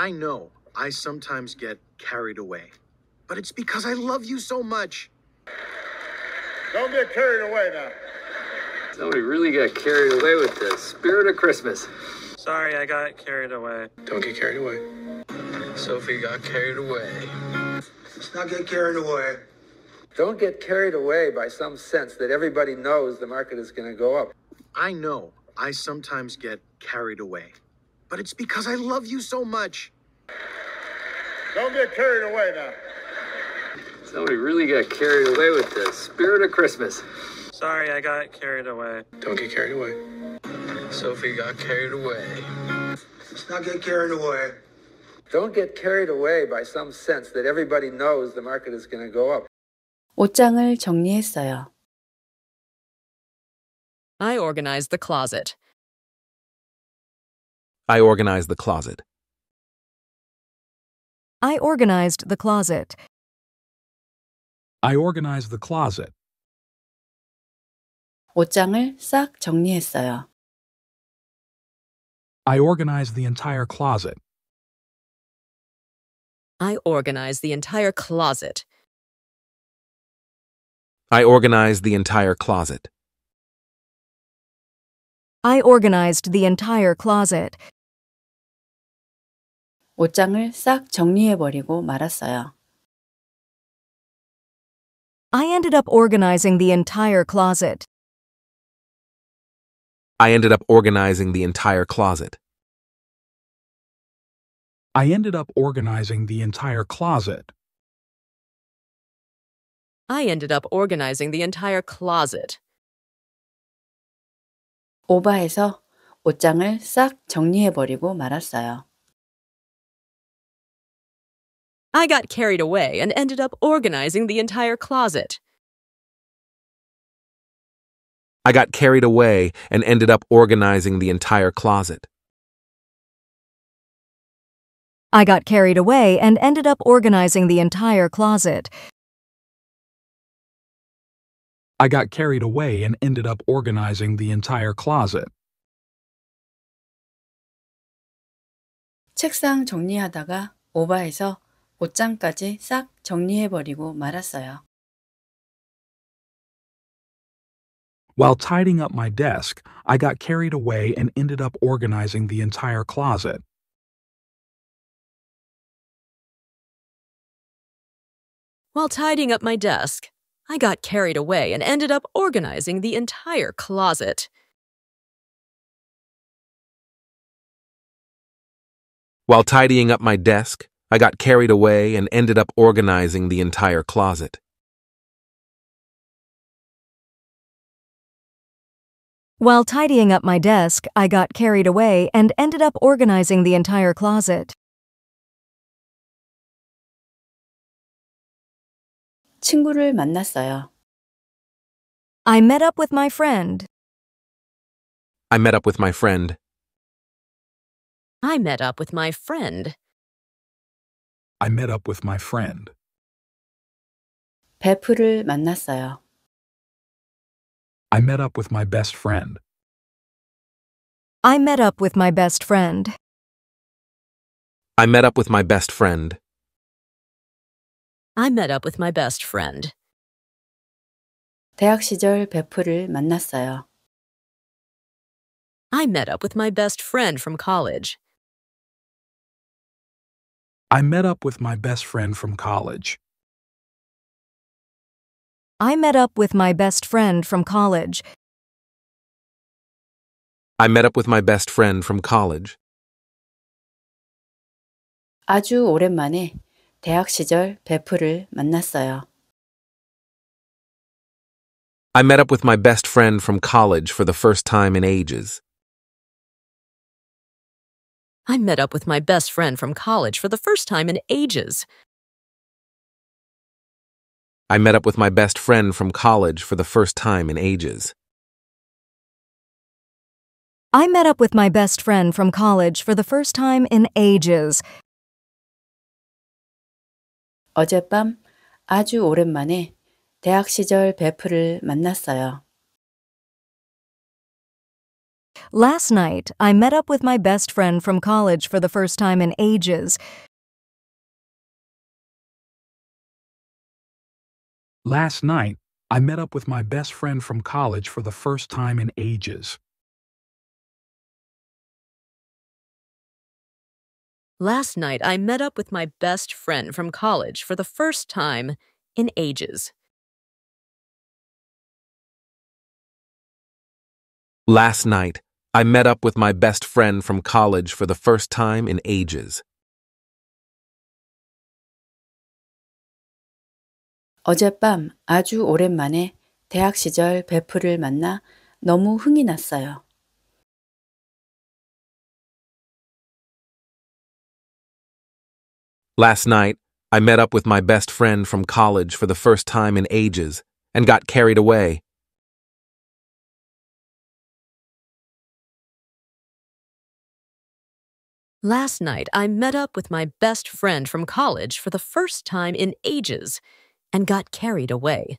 I know I sometimes get carried away, but it's because I love you so much. Don't get carried away now. Somebody really got carried away with the spirit of Christmas. Sorry, I got carried away. Don't get carried away. Sophie got carried away. Let's not get carried away. Don't get carried away by some sense that everybody knows the market is going to go up. I know I sometimes get carried away but it's because I love you so much. Don't get carried away now. Somebody really got carried away with the spirit of Christmas. Sorry, I got carried away. Don't get carried away. Sophie got carried away. Let's not get carried away. Don't get carried away by some sense that everybody knows the market is going to go up. 옷장을 정리했어요. I organized the closet. I organized the closet. I organized the closet. I organized the closet. 옷장을 싹 정리했어요. I organized the entire closet. I organized the entire closet. I organized the entire closet. I organized the entire closet. 옷장을 싹 정리해버리고 말았어요. I ended up organizing the entire closet. I ended up organizing the entire closet. I ended up organizing the entire closet. I ended up organizing the entire closet. 오바해서 옷장을 싹 정리해버리고 말았어요. I got carried away and ended up organizing the entire closet. I got carried away and ended up organizing the entire closet. I got carried away and ended up organizing the entire closet. I got carried away and ended up organizing the entire closet. 책상 정리하다가 오바해서 옷장까지 싹 정리해버리고 말았어요. While tidying up my desk, I got carried away and ended up organizing the entire closet. While tidying up my desk, I got carried away and ended up organizing the entire closet. While tidying up my desk, I got carried away and ended up organizing the entire closet. While tidying up my desk, I got carried away and ended up organizing the entire closet. 친구를 만났어요. I met up with my friend. I met up with my friend. I met up with my friend. I met up with my friend. 베프를 만났어요. I met up with my best friend. I met up with my best friend. I met up with my best friend. I met up with my best friend. 대학 시절 베프를 만났어요. I met up with my best friend from college. I met up with my best friend from college. I met up with my best friend from college. I met up with my best friend from college. 아주 오랜만에 대학 시절 베프를 만났어요. I met up with my best friend from college for the first time in ages. I met up with my best friend from college for the first time in ages. I met up with my best friend from college for the first time in ages. I met up with my best friend from college for the first time in ages. 어젯밤 아주 오랜만에 대학 시절 베프를 만났어요. Last night, I met up with my best friend from college for the first time in ages. Last night, I met up with my best friend from college for the first time in ages. Last night, I met up with my best friend from college for the first time in ages. Last night, I met up with my best friend from college for the first time in ages. Last night, I met up with my best friend from college for the first time in ages and got carried away. Last night, I met up with my best friend from college for the first time in ages and got carried away.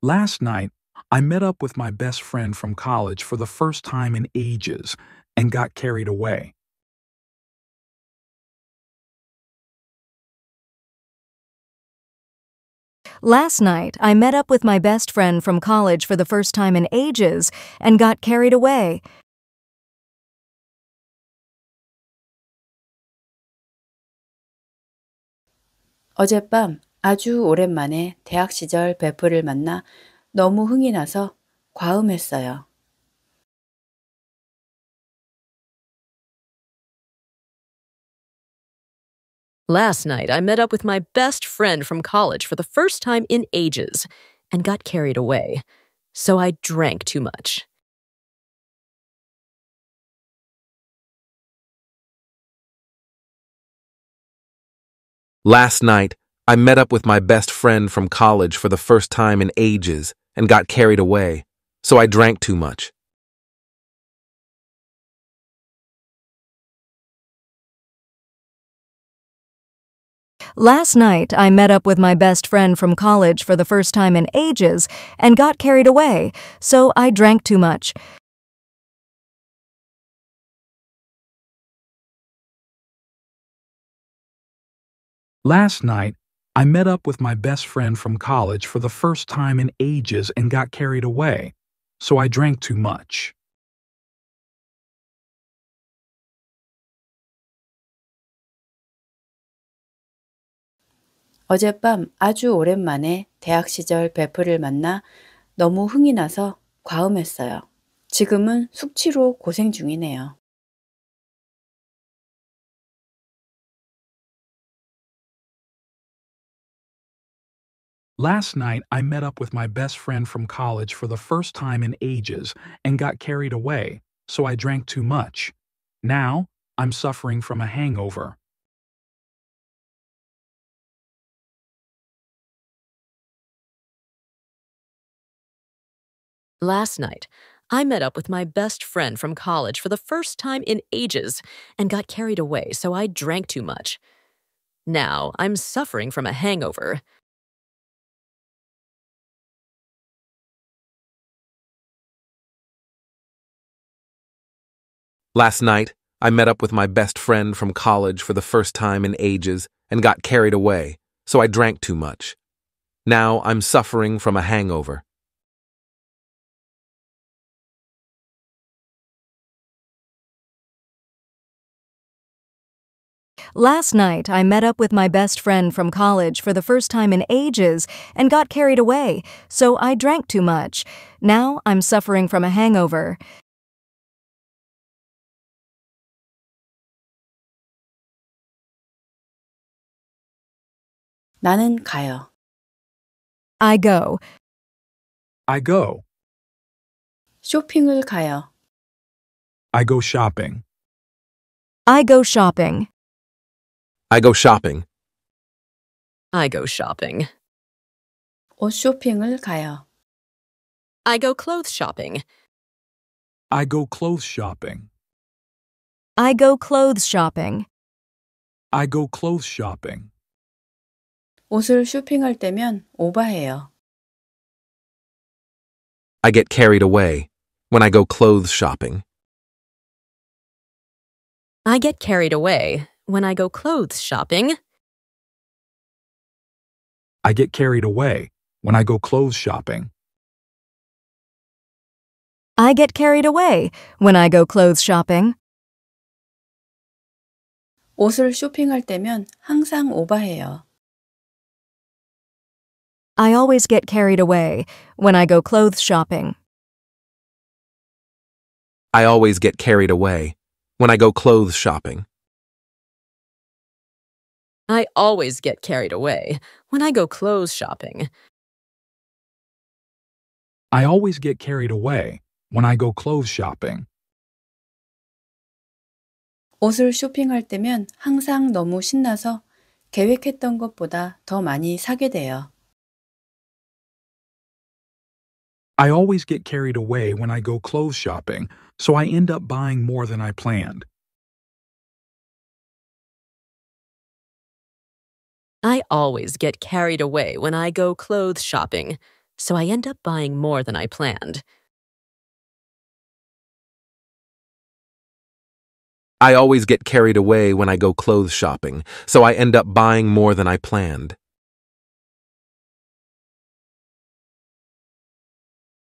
Last night, I met up with my best friend from college for the first time in ages and got carried away. Last night, I met up with my best friend from college for the first time in ages and got carried away. 어젯밤 아주 오랜만에 대학 시절 베프를 만나 너무 흥이 나서 과음했어요. Last night, I met up with my best friend from college for the first time in ages and got carried away, so I drank too much. Last night, I met up with my best friend from college for the first time in ages and got carried away, so I drank too much. Last night, I met up with my best friend from college for the first time in ages and got carried away, so I drank too much. Last night, I met up with my best friend from college for the first time in ages and got carried away, so I drank too much. 어젯밤 아주 오랜만에 대학 시절 베프를 만나 너무 흥이 나서 과음했어요. 지금은 숙취로 고생 중이네요. Last night, I met up with my best friend from college for the first time in ages and got carried away, so I drank too much. Now, I'm suffering from a hangover. Last night, I met up with my best friend from college for the first time in ages and got carried away, so I drank too much. Now I'm suffering from a hangover. Last night, I met up with my best friend from college for the first time in ages and got carried away, so I drank too much. Now I'm suffering from a hangover. Last night, I met up with my best friend from college for the first time in ages and got carried away, so I drank too much. Now I'm suffering from a hangover. 나는 가요. I go. I go. 쇼핑을 가요. I go shopping. I go shopping. I go shopping. I go shopping. 가요. I go clothes shopping. I go clothes shopping. I go clothes shopping. I go clothes shopping. 옷을 쇼핑할 때면 오버해요. I get carried away when I go clothes shopping. I get carried away when I go clothes shopping. I get carried away when I go clothes shopping. I get carried away when I go clothes shopping. 옷을 쇼핑할 때면 항상 I always get carried away when I go clothes shopping. I always get carried away when I go clothes shopping. I always get carried away when I go clothes shopping. I always get carried away when I go clothes shopping. 옷을 쇼핑할 때면 항상 너무 신나서 계획했던 것보다 더 많이 사게 돼요. I always get carried away when I go clothes shopping, so I end up buying more than I planned. I always get carried away when I go clothes shopping, so I end up buying more than I planned. I always get carried away when I go clothes shopping, so I end up buying more than I planned.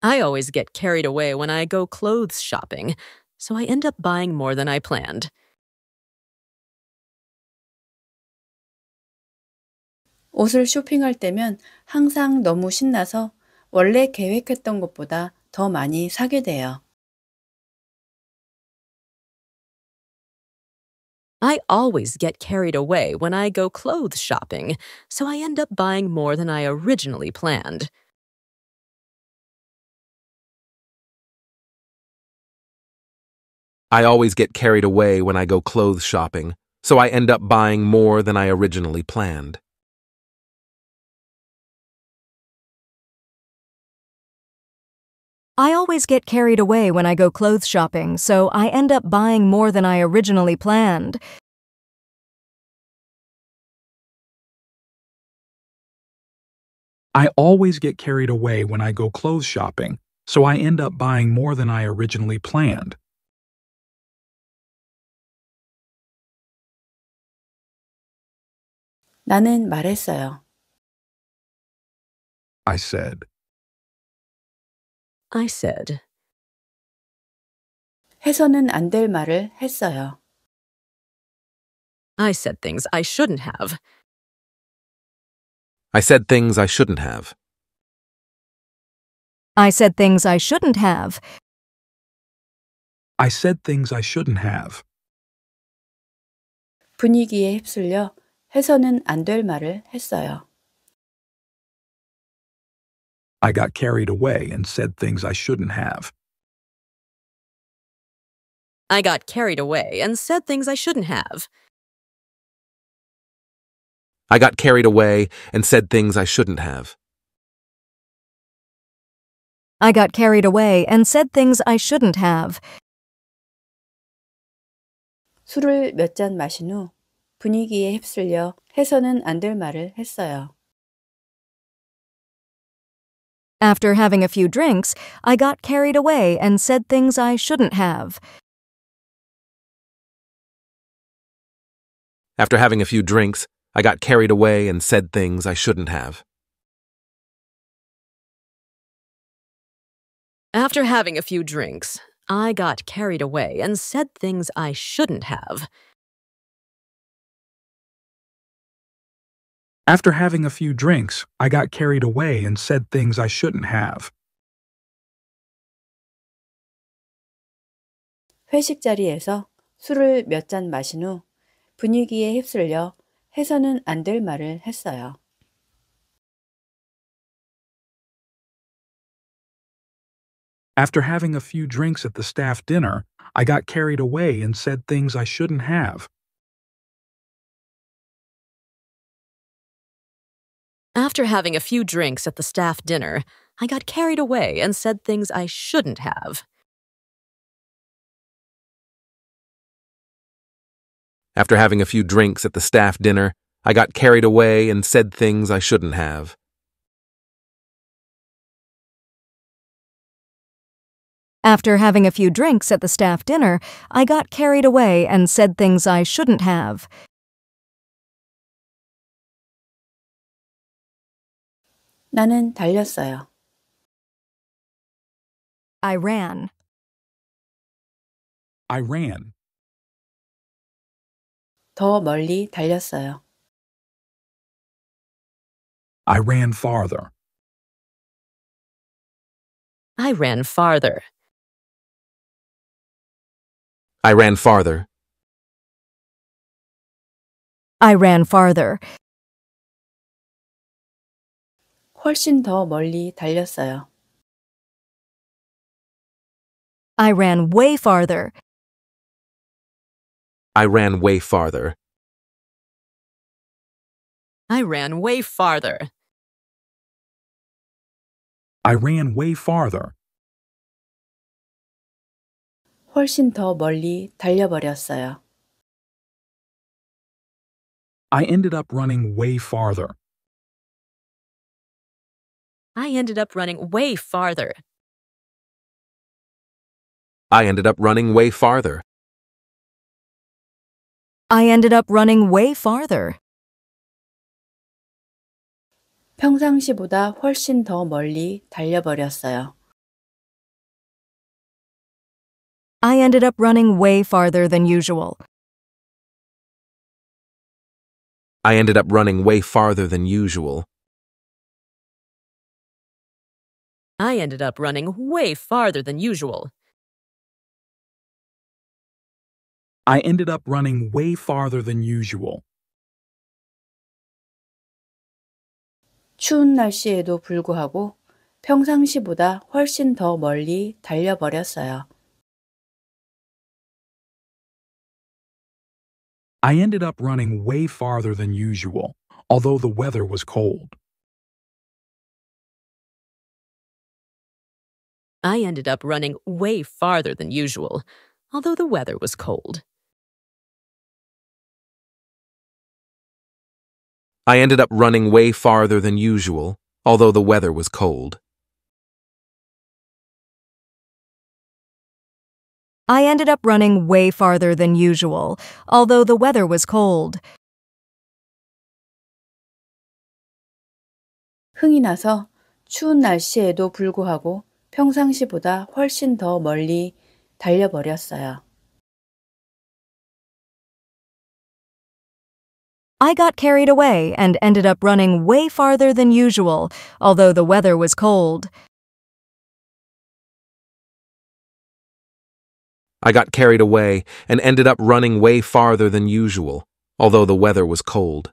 I always get carried away when I go clothes shopping, so I end up buying more than I planned. 옷을 쇼핑할 때면 항상 너무 신나서 원래 계획했던 것보다 더 많이 사게 돼요. I always get carried away when I go clothes shopping, so I end up buying more than I originally planned. I always get carried away when I go clothes shopping, so I end up buying more than I originally planned. I always get carried away when I go clothes shopping, so I end up buying more than I originally planned. I always get carried away when I go clothes shopping, so I end up buying more than I originally planned. 나는 말했어요. I said. I said. 해서는 안 될 말을 했어요. I said things I shouldn't have. I said things I shouldn't have. I said things I shouldn't have. I said things I shouldn't have. 분위기에 휩쓸려 해서는 안 될 말을 했어요. I got carried away and said things I shouldn't have. I got carried away and said things I shouldn't have. I got carried away and said things I shouldn't have. I got carried away and said things I shouldn't have. 술을 몇 잔 마신 후 분위기에 휩쓸려 해서는 안 될 말을 했어요. After having a few drinks, I got carried away and said things I shouldn't have. After having a few drinks, I got carried away and said things I shouldn't have. After having a few drinks, I got carried away and said things I shouldn't have. After having a few drinks, I got carried away and said things I shouldn't have. 회식 자리에서 술을 마신 후 분위기에 휩쓸려 해서는 말을 했어요. After having a few drinks at the staff dinner, I got carried away and said things I shouldn't have. After having a few drinks at the staff dinner, I got carried away and said things I shouldn't have. After having a few drinks at the staff dinner, I got carried away and said things I shouldn't have. After having a few drinks at the staff dinner, I got carried away and said things I shouldn't have. 나는 달렸어요. I ran. I ran. 더 멀리 달렸어요. I ran farther. I ran farther. I ran farther. I ran farther. 훨씬 더 멀리 달렸어요. I ran way farther. I ran way farther. I ran way farther. I ran way farther. 훨씬 더 멀리 달려버렸어요. I ended up running way farther. I ended up running way farther. I ended up running way farther. I ended up running way farther. 평상시보다 훨씬 더 멀리 달려버렸어요. I ended up running way farther than usual. I ended up running way farther than usual. I ended up running way farther than usual. I ended up running way farther than usual. 추운 날씨에도 불구하고 평상시보다 훨씬 더 멀리 달려버렸어요. I ended up running way farther than usual, although the weather was cold. I ended up running way farther than usual, although the weather was cold. I ended up running way farther than usual, although the weather was cold. I ended up running way farther than usual, although the weather was cold. 흥이 나서 추운 날씨에도 불구하고 평상시보다 훨씬 더 멀리 달려버렸어요. I got carried away and ended up running way farther than usual, although the weather was cold. I got carried away and ended up running way farther than usual, although the weather was cold.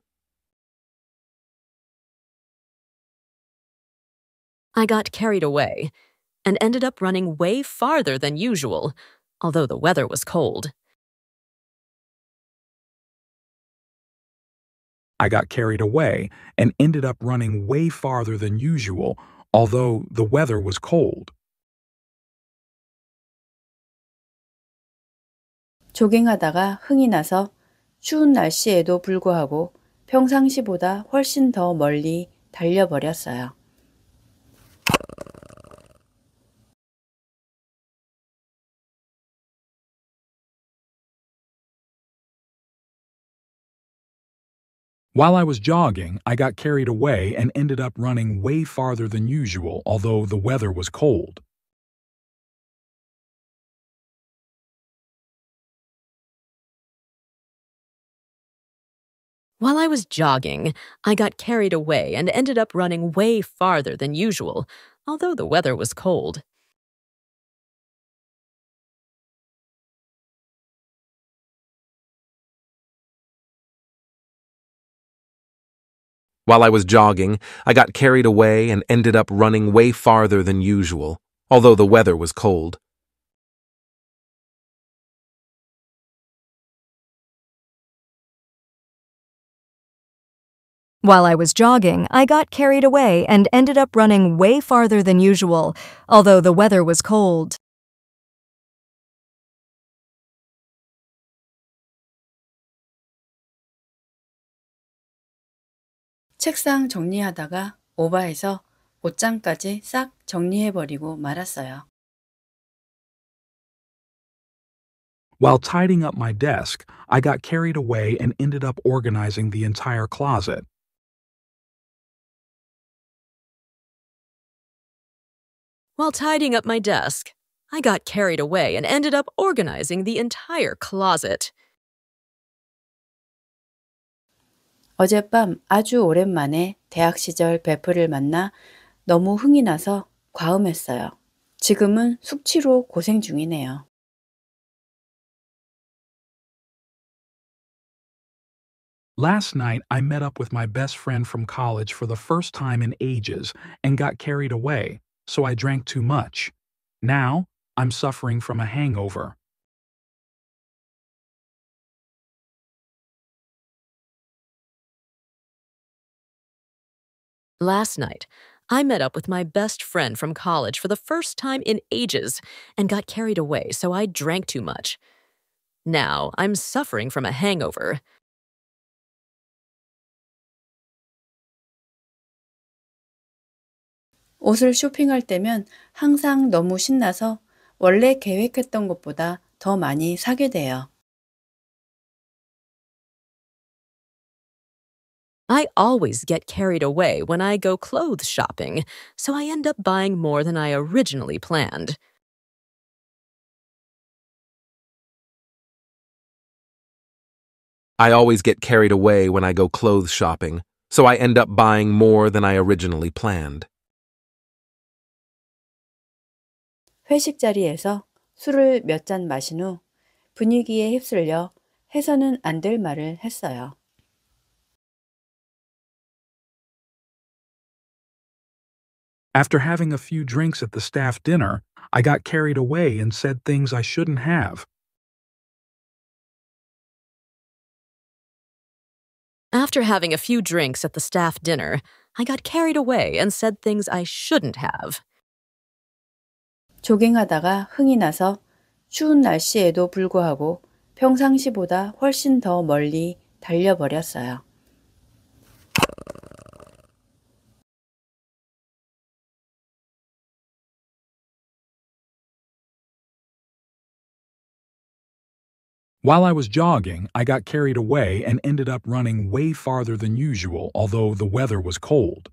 I got carried away and ended up running way farther than usual, although the weather was cold. I got carried away and ended up running way farther than usual, although the weather was cold. 조깅하다가 흥이 나서 추운 날씨에도 불구하고 평상시보다 훨씬 더 멀리 달려버렸어요. While I was jogging, I got carried away and ended up running way farther than usual, although the weather was cold. While I was jogging, I got carried away and ended up running way farther than usual, although the weather was cold. While I was jogging, I got carried away and ended up running way farther than usual, although the weather was cold. While I was jogging, I got carried away and ended up running way farther than usual, although the weather was cold. 책상 정리하다가 오바해서 옷장까지 싹 정리해버리고 말았어요. While tidying up my desk, I got carried away and ended up organizing the entire closet. While tidying up my desk, I got carried away and ended up organizing the entire closet. 어젯밤 아주 오랜만에 대학 시절 베프를 만나 너무 흥이 나서 과음했어요. 지금은 숙취로 고생 중이네요. Last night, I met up with my best friend from college for the first time in ages and got carried away, so I drank too much. Now, I'm suffering from a hangover. Last night, I met up with my best friend from college for the first time in ages and got carried away, so I drank too much. Now I'm suffering from a hangover. 옷을 쇼핑할 때면 항상 너무 신나서 원래 계획했던 것보다 더 많이 사게 돼요. I always get carried away when I go clothes shopping, so I end up buying more than I originally planned. I always get carried away when I go clothes shopping, so I end up buying more than I originally planned. 회식 자리에서 술을 몇 잔 마신 후 분위기에 휩쓸려 해서는 안 될 말을 했어요. After having a few drinks at the staff dinner, I got carried away and said things I shouldn't have. After having a few drinks at the staff dinner, I got carried away and said things I shouldn't have. 조깅하다가 흥이 나서 추운 날씨에도 불구하고 평상시보다 훨씬 더 멀리 달려버렸어요. While I was jogging, I got carried away and ended up running way farther than usual, although the weather was cold.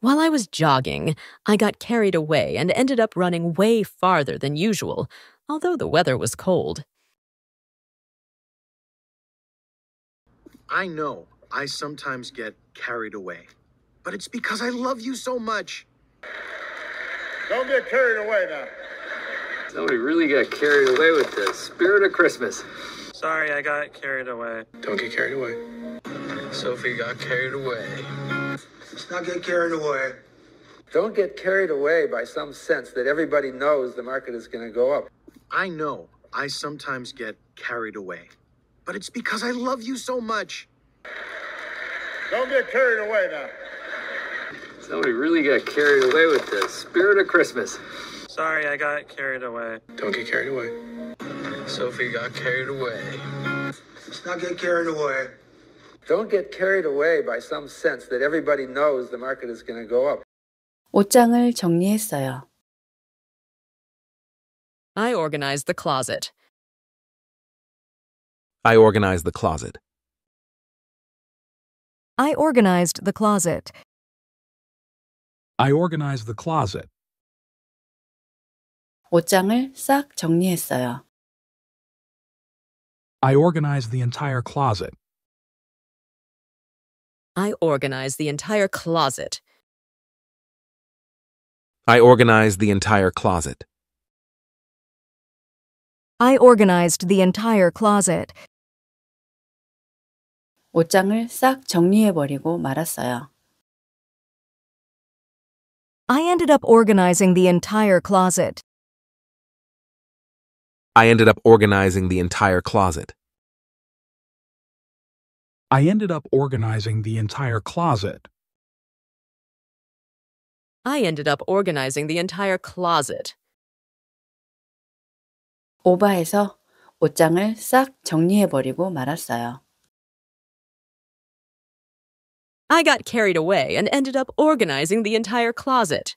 While I was jogging, I got carried away and ended up running way farther than usual, although the weather was cold. I know I sometimes get carried away but it's because I love you so much. Don't get carried away now. Somebody really got carried away with the spirit of Christmas. Sorry, I got carried away. Don't get carried away. Sophie got carried away. Let's not get carried away. Don't get carried away by some sense that everybody knows the market is going to go up. I know I sometimes get carried away, but it's because I love you so much. Don't get carried away now. Somebody really got carried away with the spirit of Christmas. Sorry, I got carried away. Don't get carried away. Sophie got carried away. Let's not get carried away. Don't get carried away by some sense that everybody knows the market is going to go up. 옷장을 정리했어요. I organized the closet. I organized the closet. I organized the closet. I organized the closet. 옷장을 싹 정리했어요. I organized the entire closet. I organized the entire closet. I organized the entire closet. I organized the entire closet. 옷장을 싹 말았어요. I ended up organizing the entire closet. I ended up organizing the entire closet. I ended up organizing the entire closet. I ended up organizing the entire closet. 오바해서 옷장을 싹 정리해버리고 말았어요. I got carried away and ended up organizing the entire closet.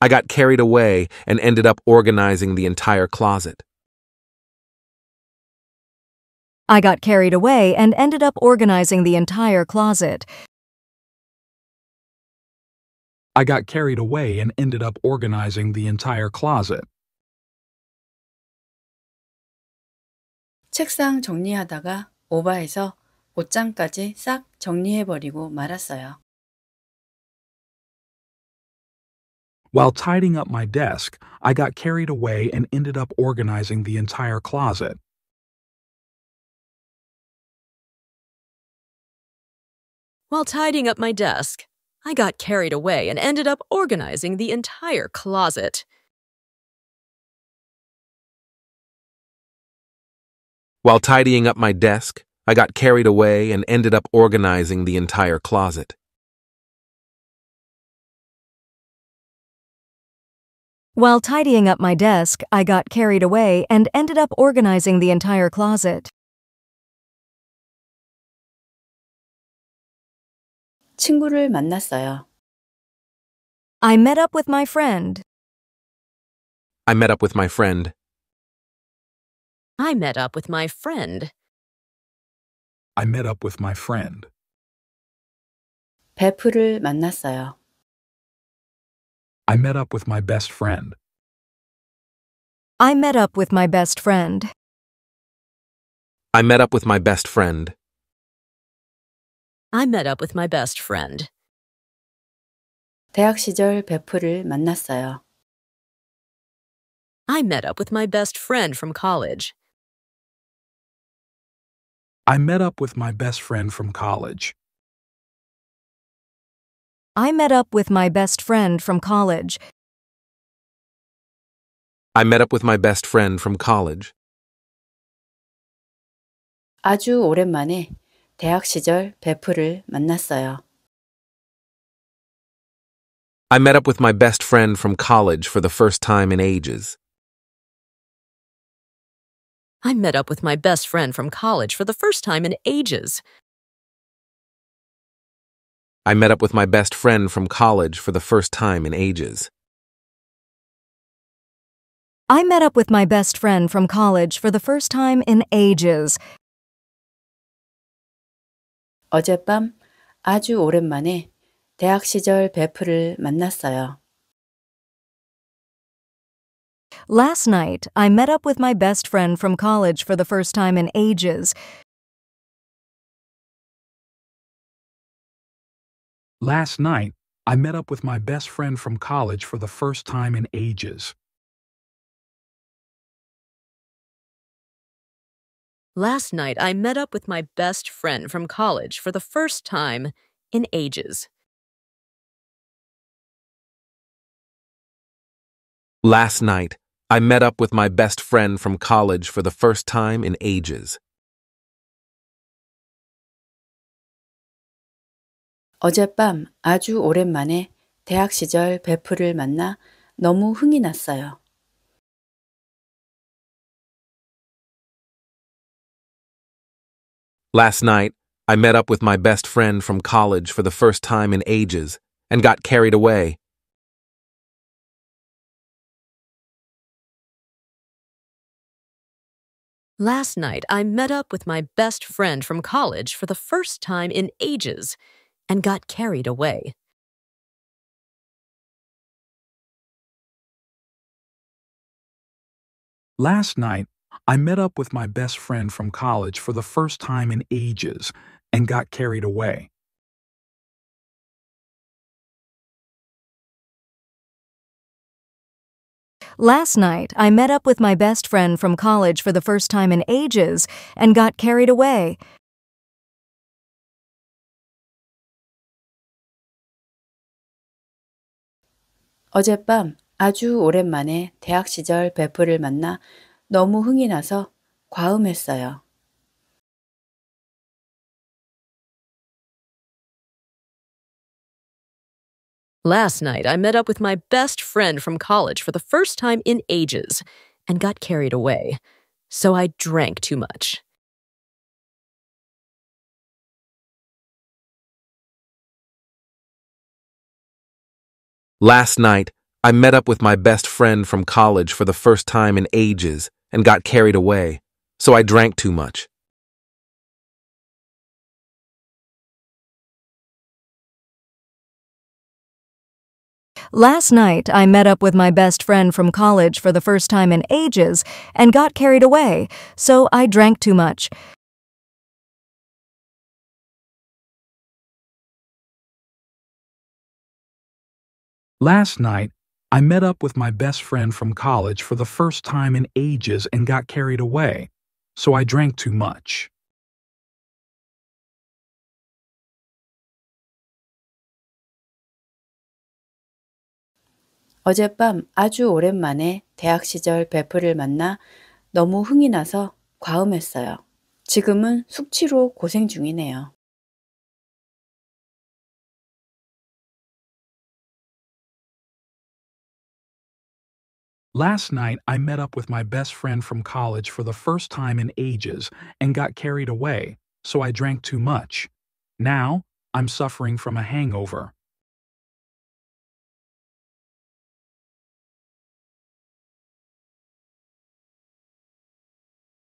I got carried away and ended up organizing the entire closet. I got carried away and ended up organizing the entire closet. I got carried away and ended up organizing the entire closet. 책상 정리하다가 오바해서 옷장까지 싹 정리해버리고 말았어요. While tidying up my desk, I got carried away and ended up organizing the entire closet. While tidying up my desk, I got carried away and ended up organizing the entire closet. While tidying up my desk, I got carried away and ended up organizing the entire closet. While tidying up my desk, I got carried away and ended up organizing the entire closet. 친구를 만났어요. I met up with my friend. I met up with my friend. I met up with my friend. I met up with my friend. 베프를 만났어요. I met up with my best friend. I met up with my best friend. I met up with my best friend. I met up with my best friend. 대학 시절 베프를 만났어요. I met up with my best friend from college. I met up with my best friend from college. I met up with my best friend from college. I met up with my best friend from college. 아주 오랜만에 대학 시절 베프를 만났어요. I met up with my best friend from college for the first time in ages. I met up with my best friend from college for the first time in ages. I met up with my best friend from college for the first time in ages. I met up with my best friend from college for the first time in ages. 어젯밤 아주 오랜만에 대학 시절 베프를 만났어요. Last night, I met up with my best friend from college for the first time in ages. Last night, I met up with my best friend from college for the first time in ages. Last night, I met up with my best friend from college for the first time in ages. Last night, I met up with my best friend from college for the first time in ages. Last night, I met up with my best friend from college for the first time in ages and got carried away. Last night, I met up with my best friend from college for the first time in ages and got carried away. Last night, I met up with my best friend from college for the first time in ages and got carried away. Last night, I met up with my best friend from college for the first time in ages and got carried away. 어젯밤 아주 오랜만에 대학 시절 베프를 만나 너무 흥이 나서 과음했어요. Last night, I met up with my best friend from college for the first time in ages and got carried away, so I drank too much. Last night, I met up with my best friend from college for the first time in ages and got carried away, so I drank too much. Last night, I met up with my best friend from college for the first time in ages and got carried away, so I drank too much. Last night, I met up with my best friend from college for the first time in ages and got carried away, so I drank too much. 어젯밤 아주 오랜만에 대학 시절 베프를 만나 너무 흥이 나서 과음했어요. 지금은 숙취로 고생 중이네요. Last night, I met up with my best friend from college for the first time in ages and got carried away, so I drank too much. Now, I'm suffering from a hangover.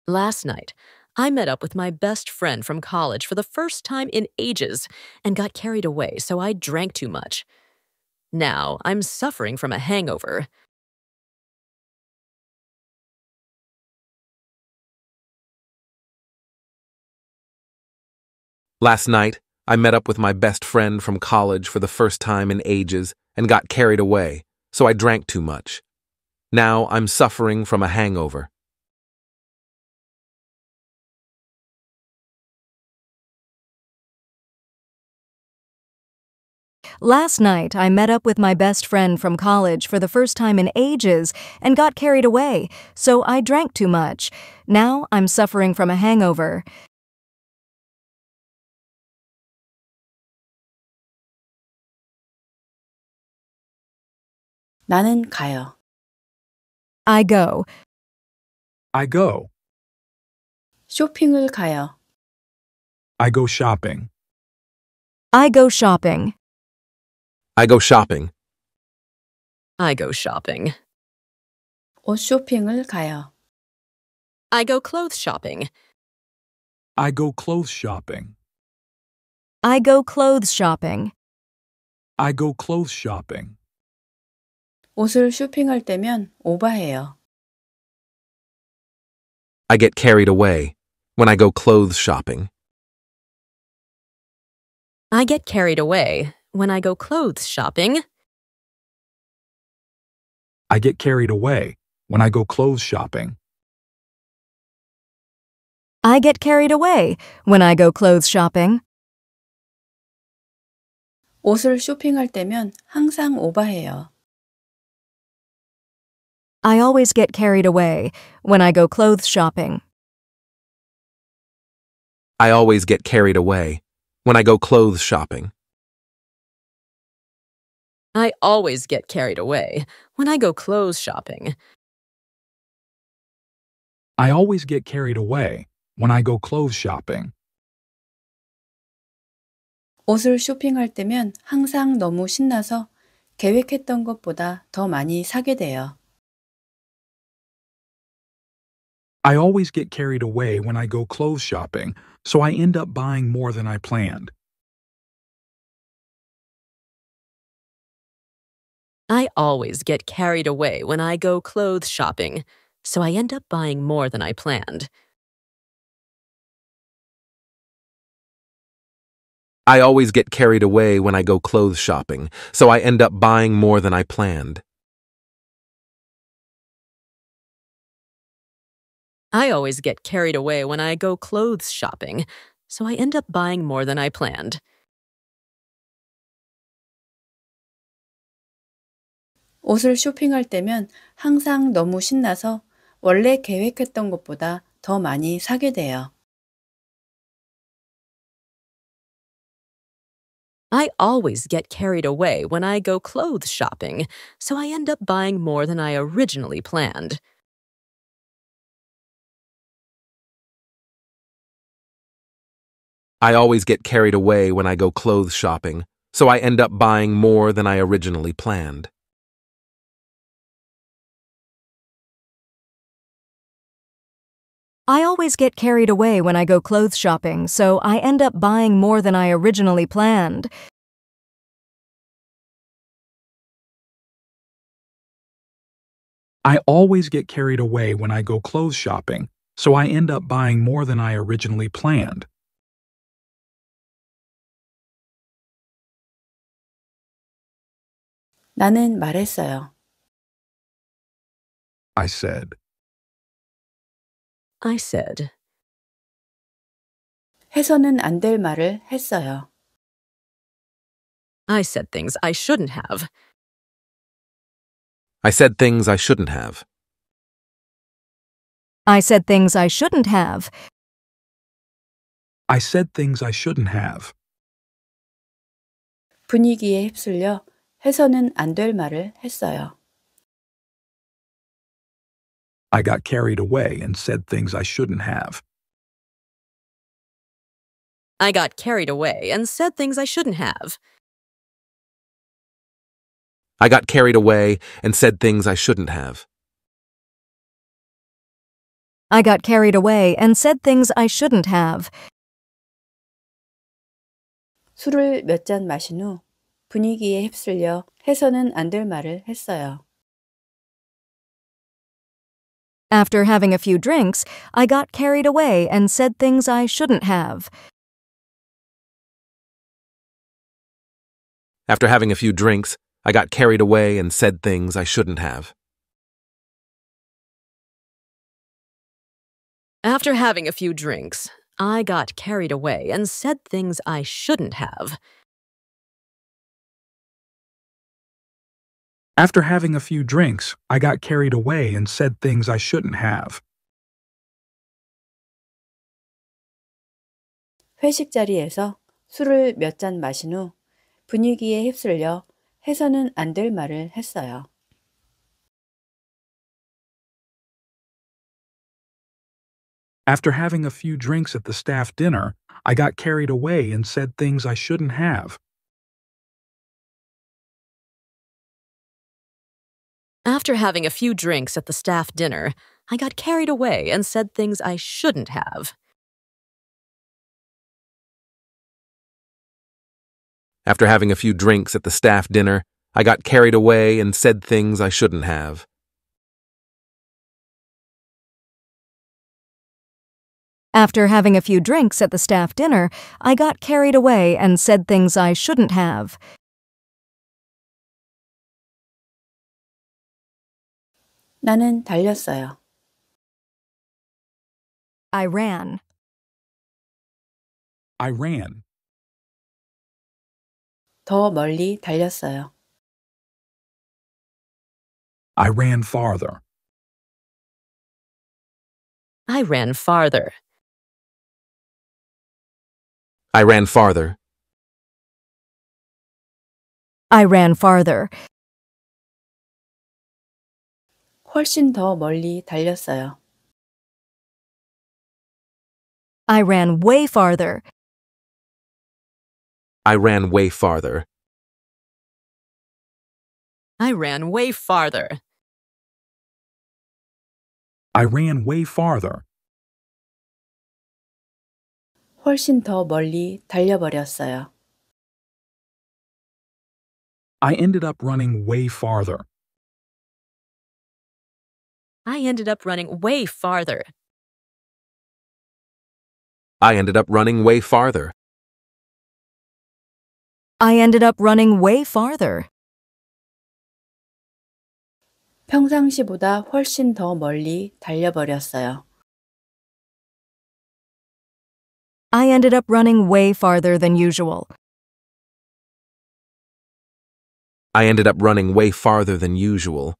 Last night, I met up with my best friend from college for the first time in ages and got carried away, so I drank too much. Now I'm suffering from a hangover. Last night, I met up with my best friend from college for the first time in ages and got carried away, so I drank too much. Now I'm suffering from a hangover. Last night, I met up with my best friend from college for the first time in ages and got carried away, so I drank too much. Now I'm suffering from a hangover. 나는 가요. I go. I go. 쇼핑을 가요. I go shopping. I go shopping. I go shopping. I go shopping. 가요. I go clothes shopping. I go clothes shopping. I go clothes shopping. I go clothes shopping. 옷을 쇼핑할 때면 오버해요. I get carried away when I go clothes shopping. I get carried away when I go clothes shopping. I get carried away when I go clothes shopping. I get carried away when I go clothes shopping. 옷을 쇼핑할 때면 항상 I always get carried away when I go clothes shopping. I always get carried away when I go clothes shopping. I always get carried away when I go clothes shopping. I always get carried away when I go clothes shopping. 옷을 쇼핑할 때면 항상 너무 신나서 계획했던 것보다 더 많이 사게 돼요. I always get carried away when I go clothes shopping, so I end up buying more than I planned. I always get carried away when I go clothes shopping, so I end up buying more than I planned. I always get carried away when I go clothes shopping, so I end up buying more than I planned. I always get carried away when I go clothes shopping, so I end up buying more than I planned. 옷을 쇼핑할 때면 항상 너무 신나서 원래 계획했던 것보다 더 많이 사게 돼요. I always get carried away when I go clothes shopping, so I end up buying more than I originally planned. I always get carried away when I go clothes shopping, so I end up buying more than I originally planned. I always get carried away when I go clothes shopping, so I end up buying more than I originally planned. I always get carried away when I go clothes shopping, so I end up buying more than I originally planned. 나는 말했어요. I said. I said. 해서는 안 될 말을 했어요. I said things I shouldn't have. I said things I shouldn't have. I said things I shouldn't have. I said things I shouldn't have. 분위기에 휩쓸려 해서는 안 될 말을 했어요. I got carried away and said things I shouldn't have. I got carried away and said things I shouldn't have. I got carried away and said things I shouldn't have. I got carried away and said things I shouldn't have. 술을 몇 잔 마신 후 분위기에 휩쓸려 해서는 안 될 말을 했어요. After having a few drinks, I got carried away and said things I shouldn't have. After having a few drinks, I got carried away and said things I shouldn't have. After having a few drinks, I got carried away and said things I shouldn't have. After having a few drinks, I got carried away and said things I shouldn't have. 회식 자리에서 술을 마신 후 분위기에 휩쓸려 해서는 말을 했어요. After having a few drinks at the staff dinner, I got carried away and said things I shouldn't have. After having a few drinks at the staff dinner, I got carried away and said things I shouldn't have. After having a few drinks at the staff dinner, I got carried away and said things I shouldn't have. After having a few drinks at the staff dinner, I got carried away and said things I shouldn't have. 나는 달렸어요. I ran. I ran. 더 멀리 달렸어요. I ran farther. I ran farther. I ran farther. I ran farther. 훨씬 더 멀리 달렸어요. I ran way farther. I ran way farther. I ran way farther. I ran way farther. 훨씬 더 멀리 달려버렸어요. I ended up running way farther. I ended up running way farther. I ended up running way farther. I ended up running way farther. 평상시보다 훨씬 더 멀리 달려버렸어요. I ended up running way farther than usual. I ended up running way farther than usual.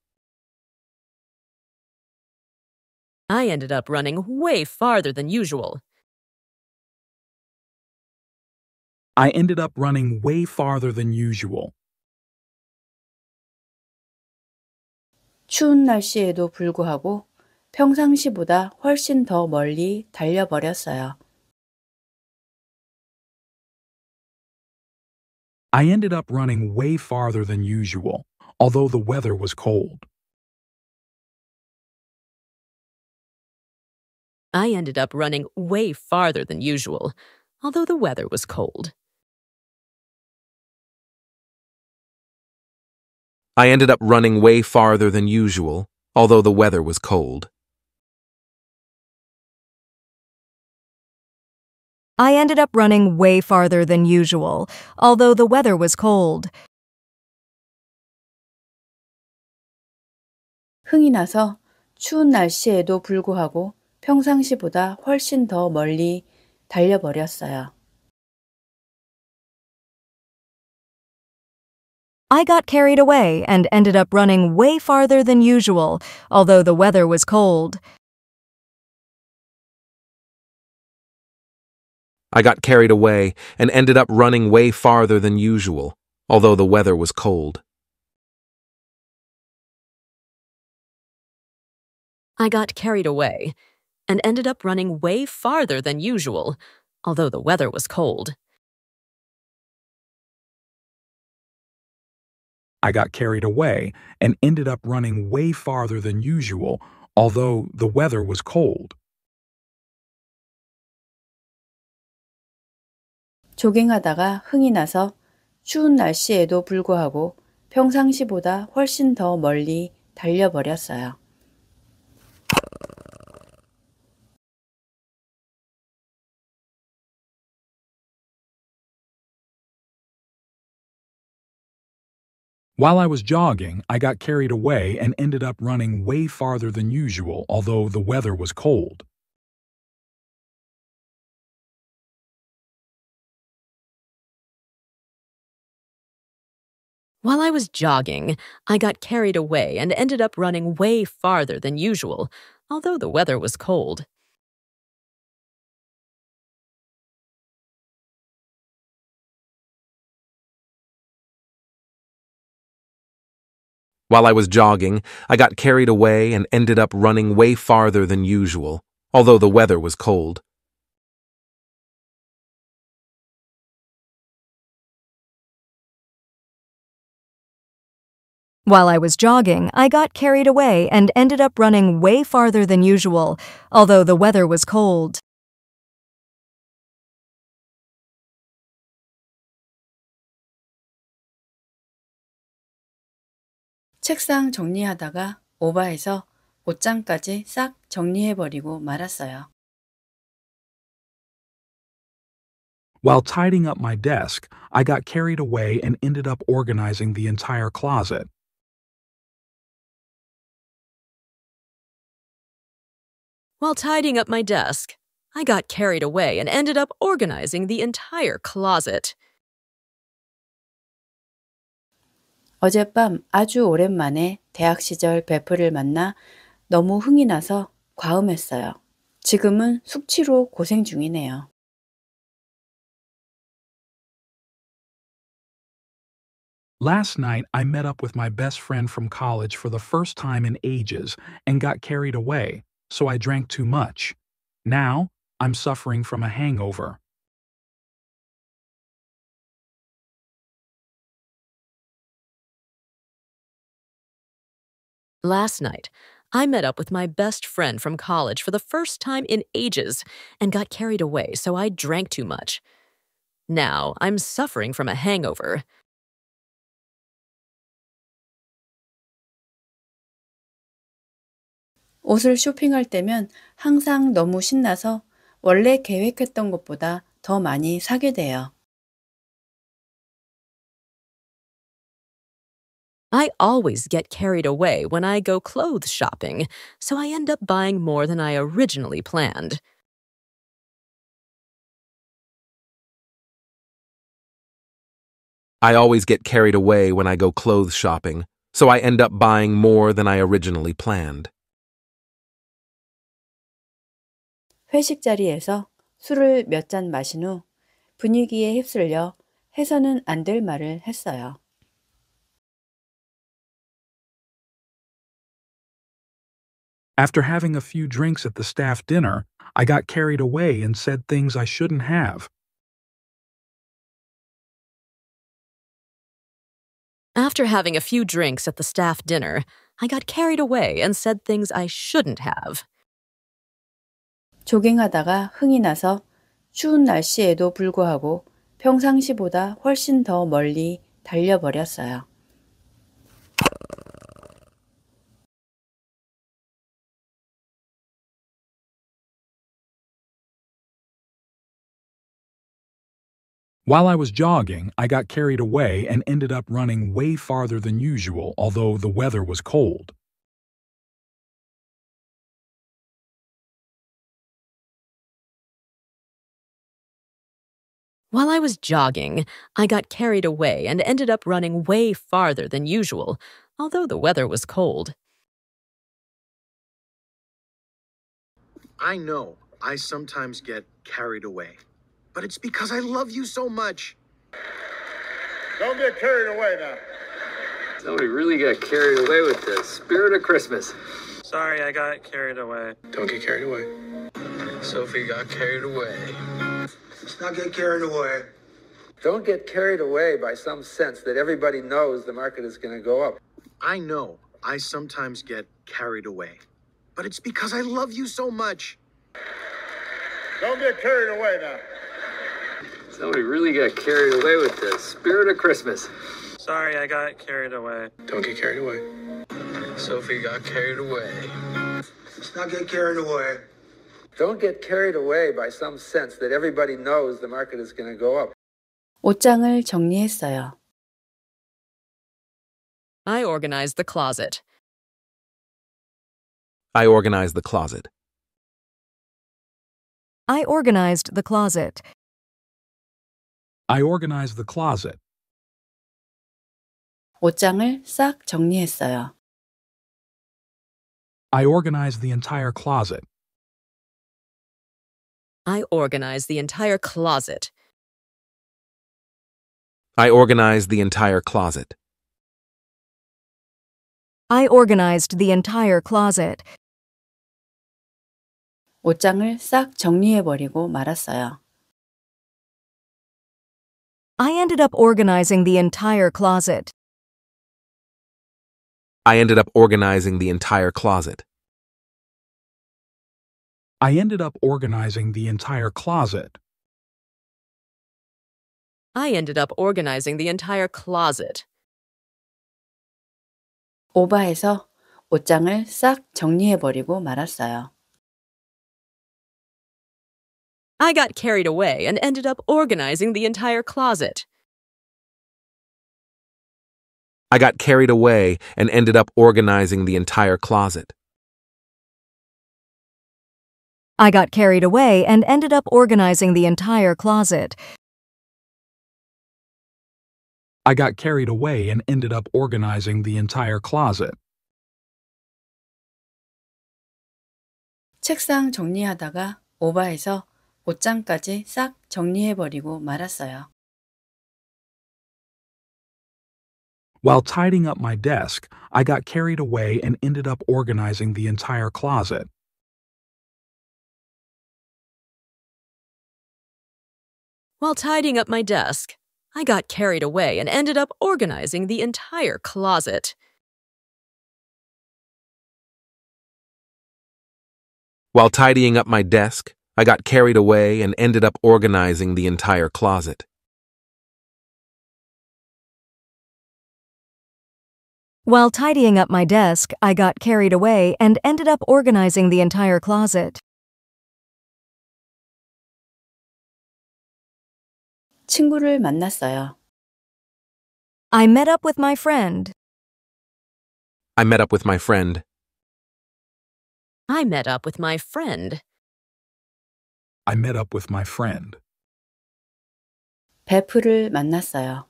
I ended up running way farther than usual. I ended up running way farther than usual. 추운 날씨에도 불구하고 평상시보다 훨씬 더 멀리 달려버렸어요. I ended up running way farther than usual, although the weather was cold. I ended up running way farther than usual, although the weather was cold. I ended up running way farther than usual, although the weather was cold. I ended up running way farther than usual, although the weather was cold. 흥이 나서 추운 날씨에도 불구하고 평상시보다 훨씬 더 멀리 달려버렸어요. I got carried away and ended up running way farther than usual, although the weather was cold. I got carried away and ended up running way farther than usual, although the weather was cold. I got carried away and ended up running way farther than usual, although the weather was cold. I got carried away and ended up running way farther than usual, although the weather was cold. 조깅하다가 흥이 나서 추운 날씨에도 불구하고 평상시보다 훨씬 더 멀리 달려버렸어요. While I was jogging, I got carried away and ended up running way farther than usual, although the weather was cold. While I was jogging, I got carried away and ended up running way farther than usual, although the weather was cold. While I was jogging, I got carried away and ended up running way farther than usual, although the weather was cold. While I was jogging, I got carried away and ended up running way farther than usual, although the weather was cold. 책상 정리하다가 오바해서 옷장까지 싹 정리해버리고 말았어요. While tidying up my desk, I got carried away and ended up organizing the entire closet. While tidying up my desk, I got carried away and ended up organizing the entire closet. Last night, I met up with my best friend from college for the first time in ages and got carried away, so I drank too much. Now, I'm suffering from a hangover. Last night, I met up with my best friend from college for the first time in ages and got carried away, so I drank too much. Now I'm suffering from a hangover. 옷을 쇼핑할 때면 항상 너무 신나서 원래 계획했던 것보다 더 많이 사게 돼요. I always get carried away when I go clothes shopping, so I end up buying more than I originally planned. I always get carried away when I go clothes shopping, so I end up buying more than I originally planned. 회식 자리에서 술을 몇 잔 마신 후 분위기에 휩쓸려 해서는 안 될 말을 했어요. After having a few drinks at the staff dinner, I got carried away and said things I shouldn't have. After having a few drinks at the staff dinner, I got carried away and said things I shouldn't have. 조깅하다가 흥이 나서 추운 날씨에도 불구하고 평상시보다 훨씬 더 멀리 달려버렸어요. While I was jogging, I got carried away and ended up running way farther than usual, although the weather was cold. While I was jogging, I got carried away and ended up running way farther than usual, although the weather was cold. I know I sometimes get carried away but it's because I love you so much. Don't get carried away now. Somebody really got carried away with the spirit of Christmas. Sorry, I got carried away. Don't get carried away. Sophie got carried away. Let's not get carried away. Don't get carried away by some sense that everybody knows the market is going to go up. I know I sometimes get carried away, but it's because I love you so much. Don't get carried away now. Somebody really got carried away with the spirit of Christmas. Sorry, I got carried away. Don't get carried away. Sophie got carried away. Let's not get carried away. Don't get carried away by some sense that everybody knows the market is going to go up. 옷장을 정리했어요. I organized the closet. I organized the closet. I organized the closet. I organized the closet. 옷장을 싹 정리했어요. I organized the entire closet. I organized the entire closet. I organized the entire closet. I organized the entire closet. 옷장을 싹 정리해버리고 말았어요. I ended up organizing the entire closet. I ended up organizing the entire closet. I ended up organizing the entire closet. I ended up organizing the entire closet. 오바해서 옷장을 싹 정리해버리고 말았어요. I got carried away and ended up organizing the entire closet. I got carried away and ended up organizing the entire closet. I got carried away and ended up organizing the entire closet. I got carried away and ended up organizing the entire closet. 책상 정리하다가 오바해서 옷장까지 싹 정리해버리고 말았어요. While tidying up my desk, I got carried away and ended up organizing the entire closet. While tidying up my desk, I got carried away and ended up organizing the entire closet. While tidying up my desk, I got carried away and ended up organizing the entire closet. While tidying up my desk, I got carried away and ended up organizing the entire closet. 친구를 만났어요. I met up with my friend. I met up with my friend. I met up with my friend. I met up with my friend. 베프를 만났어요.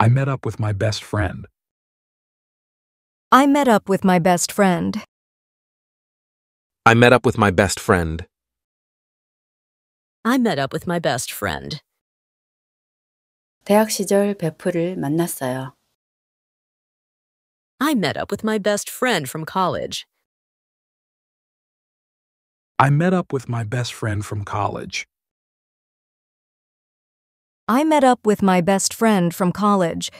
I met up with my best friend. I met up with my best friend. I met up with my best friend. I met up with my best friend. 대학 시절 베프를 만났어요. I met up with my best friend from college. I met up with my best friend from college. I met up with my best friend from college.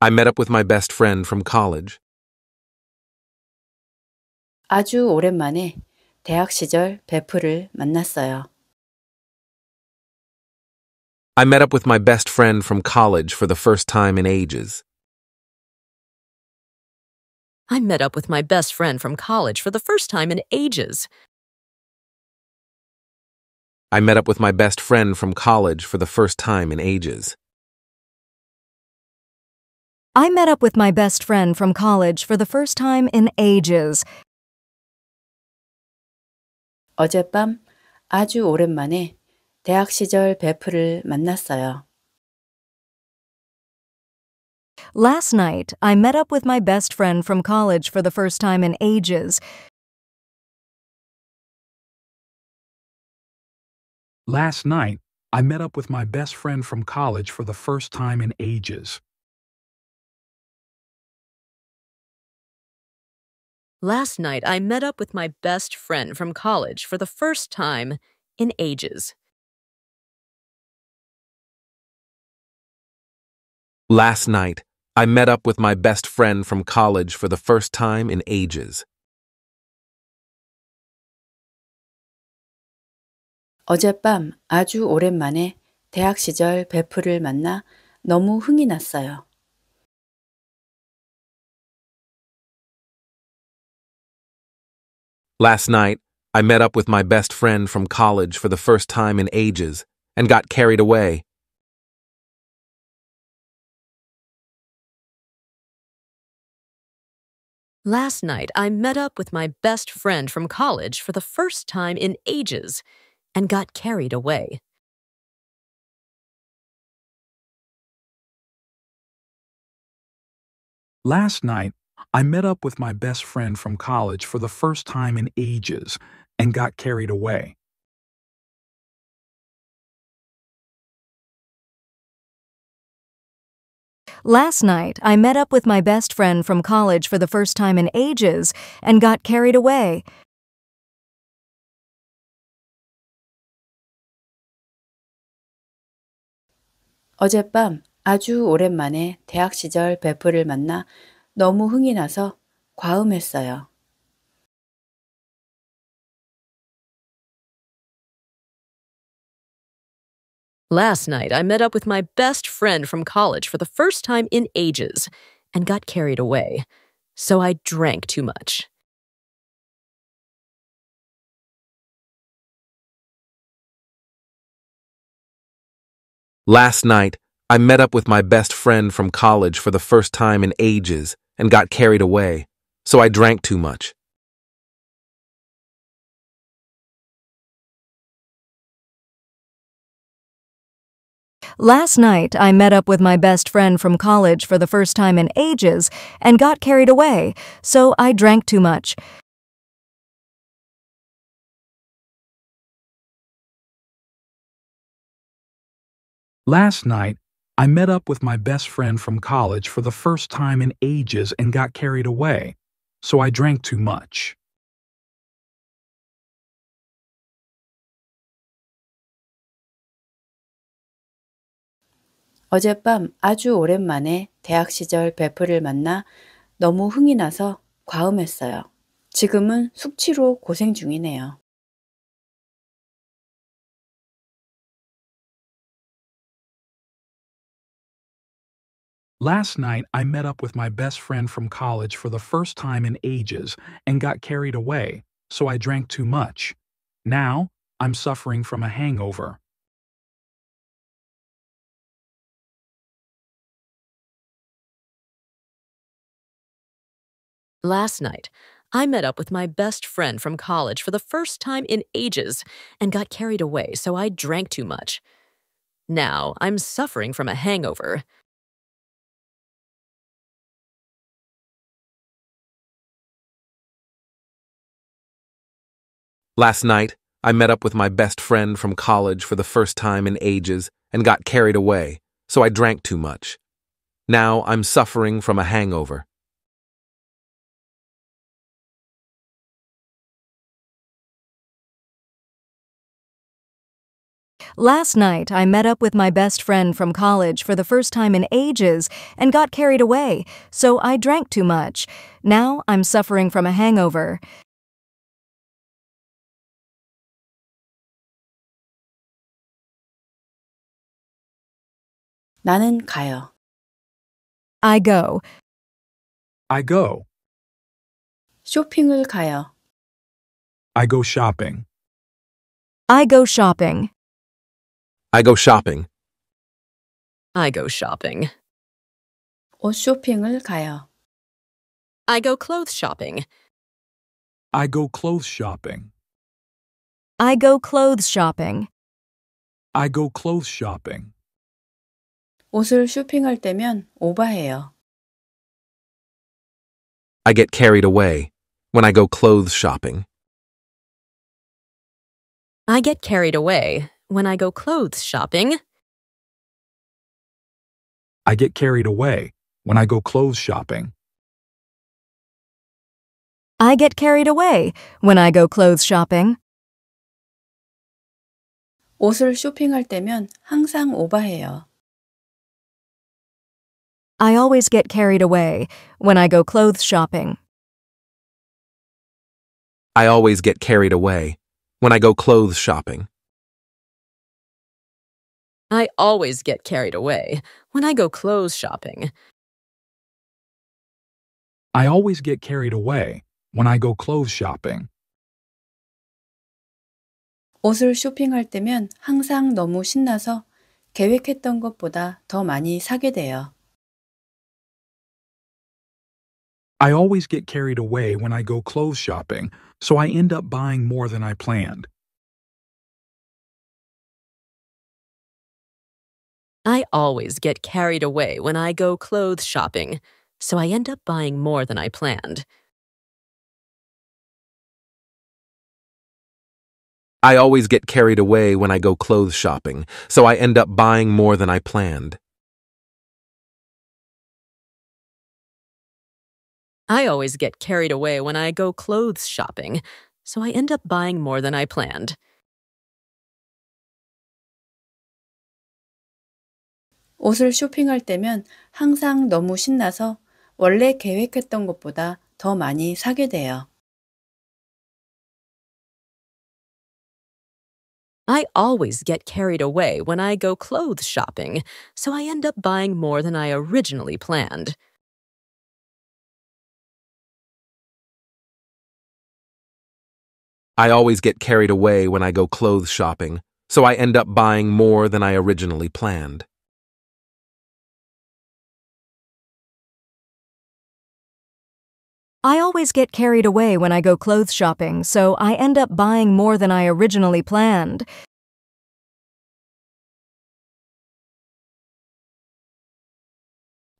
I met up with my best friend from college. 아주 오랜만에 대학 시절 베프를 만났어요. I met up with my best friend from college for the first time in ages. I met up with my best friend from college for the first time in ages. I met up with my best friend from college for the first time in ages. I met up with my best friend from college for the first time in ages. 어젯밤 아주 오랜만에 대학 시절 베프를 만났어요. Last night, I met up with my best friend from college for the first time in ages. Last night, I met up with my best friend from college for the first time in ages. Last night, I met up with my best friend from college for the first time in ages. Last night, I met up with my best friend from college for the first time in ages. Last night, I met up with my best friend from college for the first time in ages and got carried away. Last night, I met up with my best friend from college for the first time in ages and got carried away. Last night, I met up with my best friend from college for the first time in ages and got carried away. Last night, I met up with my best friend from college for the first time in ages and got carried away. 어젯밤 아주 오랜만에 대학 시절 베프를 만나 너무 흥이 나서 과음했어요. Last night, I met up with my best friend from college for the first time in ages and got carried away, so I drank too much. Last night, I met up with my best friend from college for the first time in ages and got carried away, so I drank too much. Last night, I met up with my best friend from college for the first time in ages and got carried away, so I drank too much. Last night, I met up with my best friend from college for the first time in ages and got carried away, so I drank too much. 어젯밤 아주 오랜만에 대학 시절 베프를 만나 너무 흥이 나서 과음했어요. 지금은 숙취로 고생 중이네요. Last night, I met up with my best friend from college for the first time in ages and got carried away, so I drank too much. Now, I'm suffering from a hangover. Last night, I met up with my best friend from college for the first time in ages and got carried away, so I drank too much. Now I'm suffering from a hangover. Last night, I met up with my best friend from college for the first time in ages and got carried away, so I drank too much. Now I'm suffering from a hangover. Last night, I met up with my best friend from college for the first time in ages and got carried away, so I drank too much. Now I'm suffering from a hangover. 나는 가요. I go. I go. 쇼핑을 가요. I go shopping. I go shopping. I go shopping. I go shopping. 가요. I go clothes shopping. I go clothes shopping. I go clothes shopping. I go clothes shopping. 옷을 쇼핑할 때면 오버해요. I get carried away when I go clothes shopping. I get carried away when I go clothes shopping. I get carried away when I go clothes shopping. I get carried away when I go clothes shopping. 옷을 쇼핑할 때면 항상 I always get carried away when I go clothes shopping. I always get carried away when I go clothes shopping. I always get carried away when I go clothes shopping. I always get carried away when I go clothes shopping. 옷을 쇼핑할 때면 항상 너무 신나서 계획했던 것보다 더 많이 사게 돼요. I always get carried away when I go clothes shopping, so I end up buying more than I planned. I always get carried away when I go clothes shopping, so I end up buying more than I planned. I always get carried away when I go clothes shopping, so I end up buying more than I planned. I always get carried away when I go clothes shopping, so I end up buying more than I planned. 옷을 쇼핑할 때면 항상 너무 신나서 원래 계획했던 것보다 더 많이 사게 돼요. I always get carried away when I go clothes shopping, so I end up buying more than I originally planned. I always get carried away when I go clothes shopping, so I end up buying more than I originally planned. I always get carried away when I go clothes shopping, so I end up buying more than I originally planned.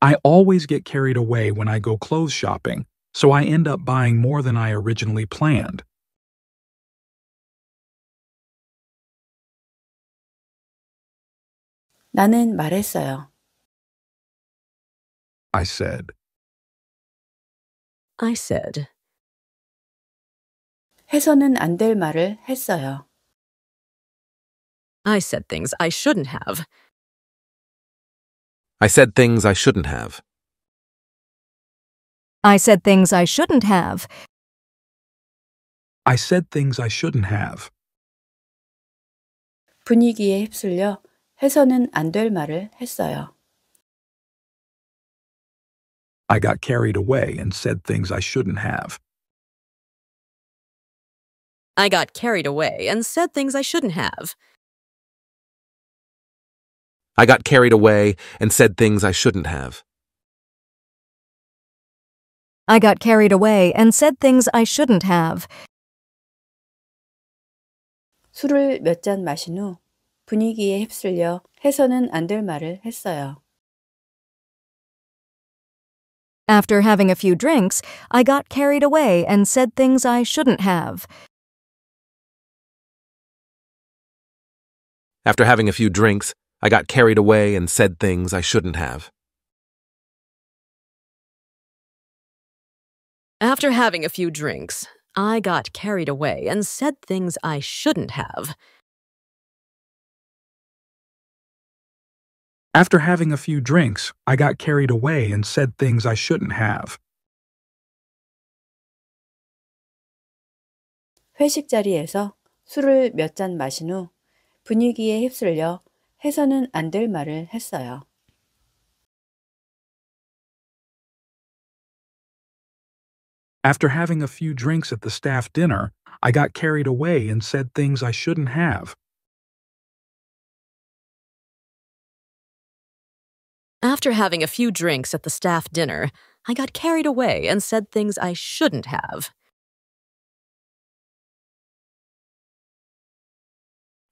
I always get carried away when I go clothes shopping, so I end up buying more than I originally planned. 나는 말했어요. I said. I said. 해서는 안 될 말을 했어요. I said things I shouldn't have. I said things I shouldn't have. I said things I shouldn't have. I said things I shouldn't have. 분위기에 휩쓸려 해서는 안 될 말을 했어요. I got carried away and said things I shouldn't have. I got carried away and said things I shouldn't have. I got carried away and said things I shouldn't have. I got carried away and said things I shouldn't have. 술을 몇 잔 마신 후 분위기에 휩쓸려 해서는 안 될 말을 했어요. After having a few drinks, I got carried away and said things I shouldn't have. After having a few drinks, I got carried away and said things I shouldn't have. After having a few drinks, I got carried away and said things I shouldn't have. After having a few drinks, I got carried away and said things I shouldn't have. 회식 자리에서 술을 마신 후 분위기에 휩쓸려 해서는 말을 했어요. After having a few drinks at the staff dinner, I got carried away and said things I shouldn't have. After having a few drinks at the staff dinner, I got carried away and said things I shouldn't have.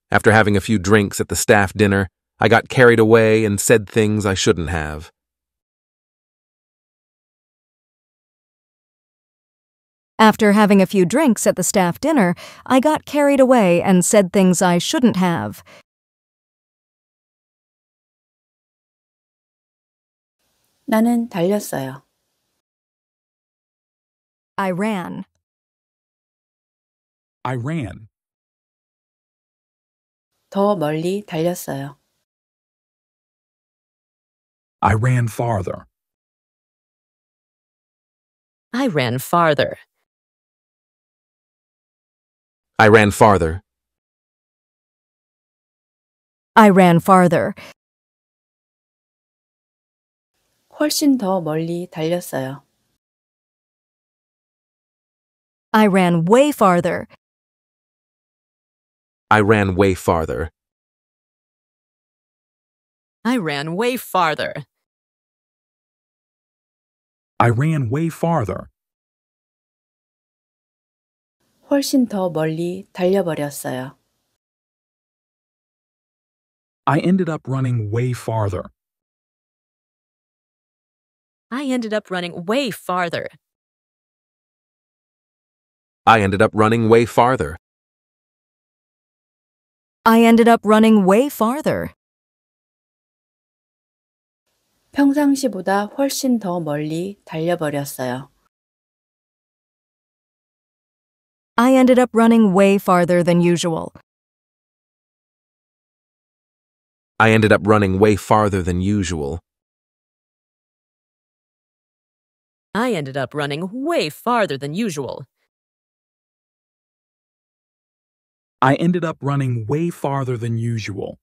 After having a few drinks at the staff dinner, I got carried away and said things I shouldn't have. After having a few drinks at the staff dinner, I got carried away and said things I shouldn't have. 나는 달렸어요. I ran. I ran. 더 멀리 달렸어요. I ran farther. I ran farther. I ran farther. I ran farther. 훨씬 더 멀리 달렸어요. I ran way farther. I ran way farther. I ran way farther. I ran way farther. 훨씬 더 멀리 달려버렸어요. I ended up running way farther. I ended up running way farther. I ended up running way farther. I ended up running way farther. 평상시보다 훨씬 더 멀리 달려버렸어요. I ended up running way farther than usual. I ended up running way farther than usual. I ended up running way farther than usual. I ended up running way farther than usual.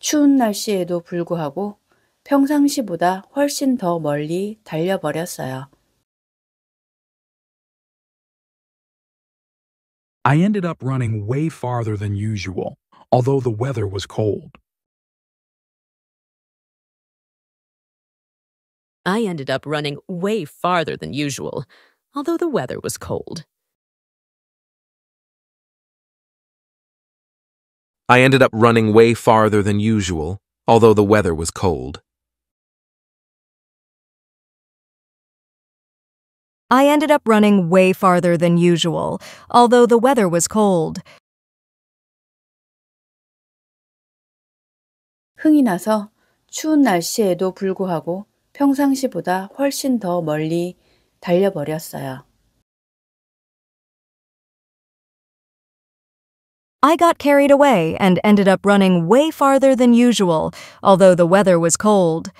추운 날씨에도 불구하고 평상시보다 훨씬 더 멀리 달려버렸어요. I ended up running way farther than usual, although the weather was cold. I ended up running way farther than usual, although the weather was cold. I ended up running way farther than usual, although the weather was cold. I ended up running way farther than usual, although the weather was cold. 흥이 나서 추운 날씨에도 불구하고 평상시보다 훨씬 더 멀리 달려버렸어요. I got carried away and ended up running way farther than usual, although the weather was cold.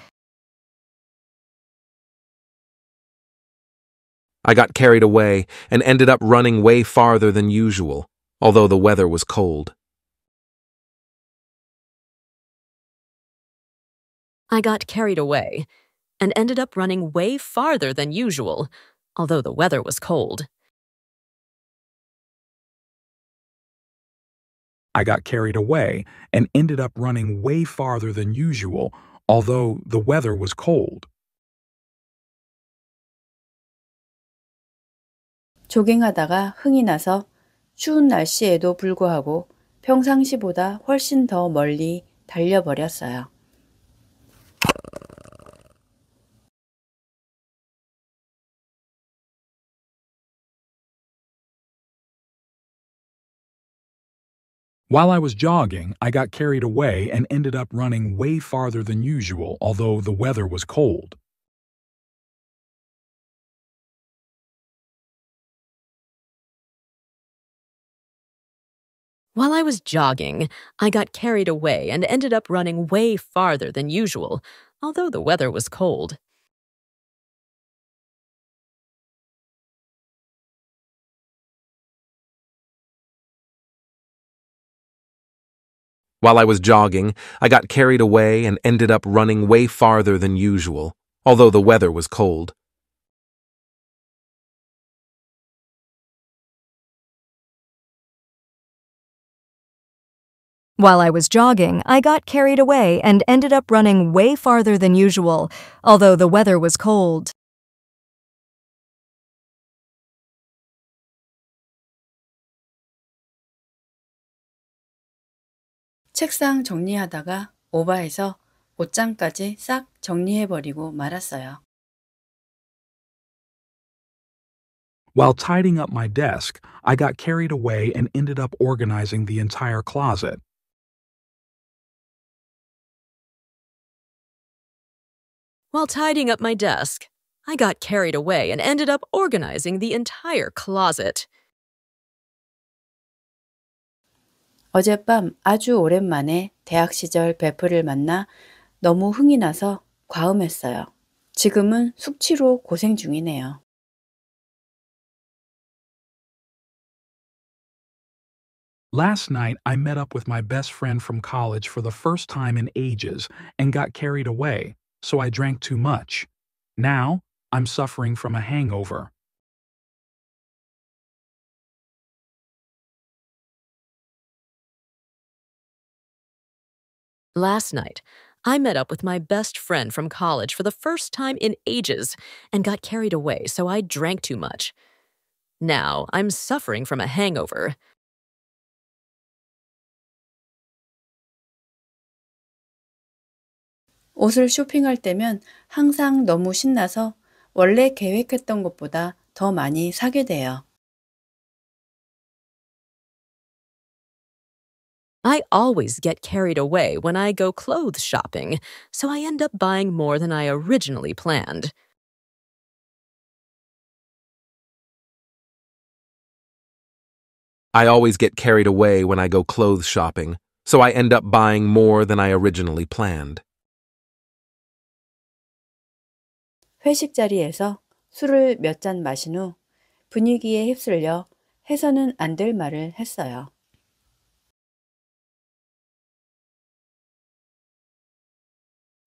I got carried away and ended up running way farther than usual, although the weather was cold. I got carried away and ended up running way farther than usual, although the weather was cold. I got carried away and ended up running way farther than usual, although the weather was cold. 조깅하다가 흥이 나서 추운 날씨에도 불구하고 평상시보다 훨씬 더 멀리 달려버렸어요. While I was jogging, I got carried away and ended up running way farther than usual, although the weather was cold. While I was jogging, I got carried away and ended up running way farther than usual, although the weather was cold. While I was jogging, I got carried away and ended up running way farther than usual, although the weather was cold. While I was jogging, I got carried away and ended up running way farther than usual, although the weather was cold. 책상 정리하다가 오바해서 옷장까지 싹 정리해버리고 말았어요. While tidying up my desk, I got carried away and ended up organizing the entire closet. While tidying up my desk, I got carried away and ended up organizing the entire closet. 어젯밤 아주 오랜만에 대학 시절 베프를 만나 너무 흥이 나서 과음했어요. 지금은 숙취로 고생 중이네요. Last night, I met up with my best friend from college for the first time in ages and got carried away, so I drank too much. Now, I'm suffering from a hangover. Last night, I met up with my best friend from college for the first time in ages and got carried away, so I drank too much. Now I'm suffering from a hangover. 옷을 쇼핑할 때면 항상 너무 신나서 원래 계획했던 것보다 더 많이 사게 돼요. I always get carried away when I go clothes shopping, so I end up buying more than I originally planned. I always get carried away when I go clothes shopping, so I end up buying more than I originally planned. 회식 자리에서 술을 몇 잔 마신 후 분위기에 휩쓸려 해서는 안 될 말을 했어요.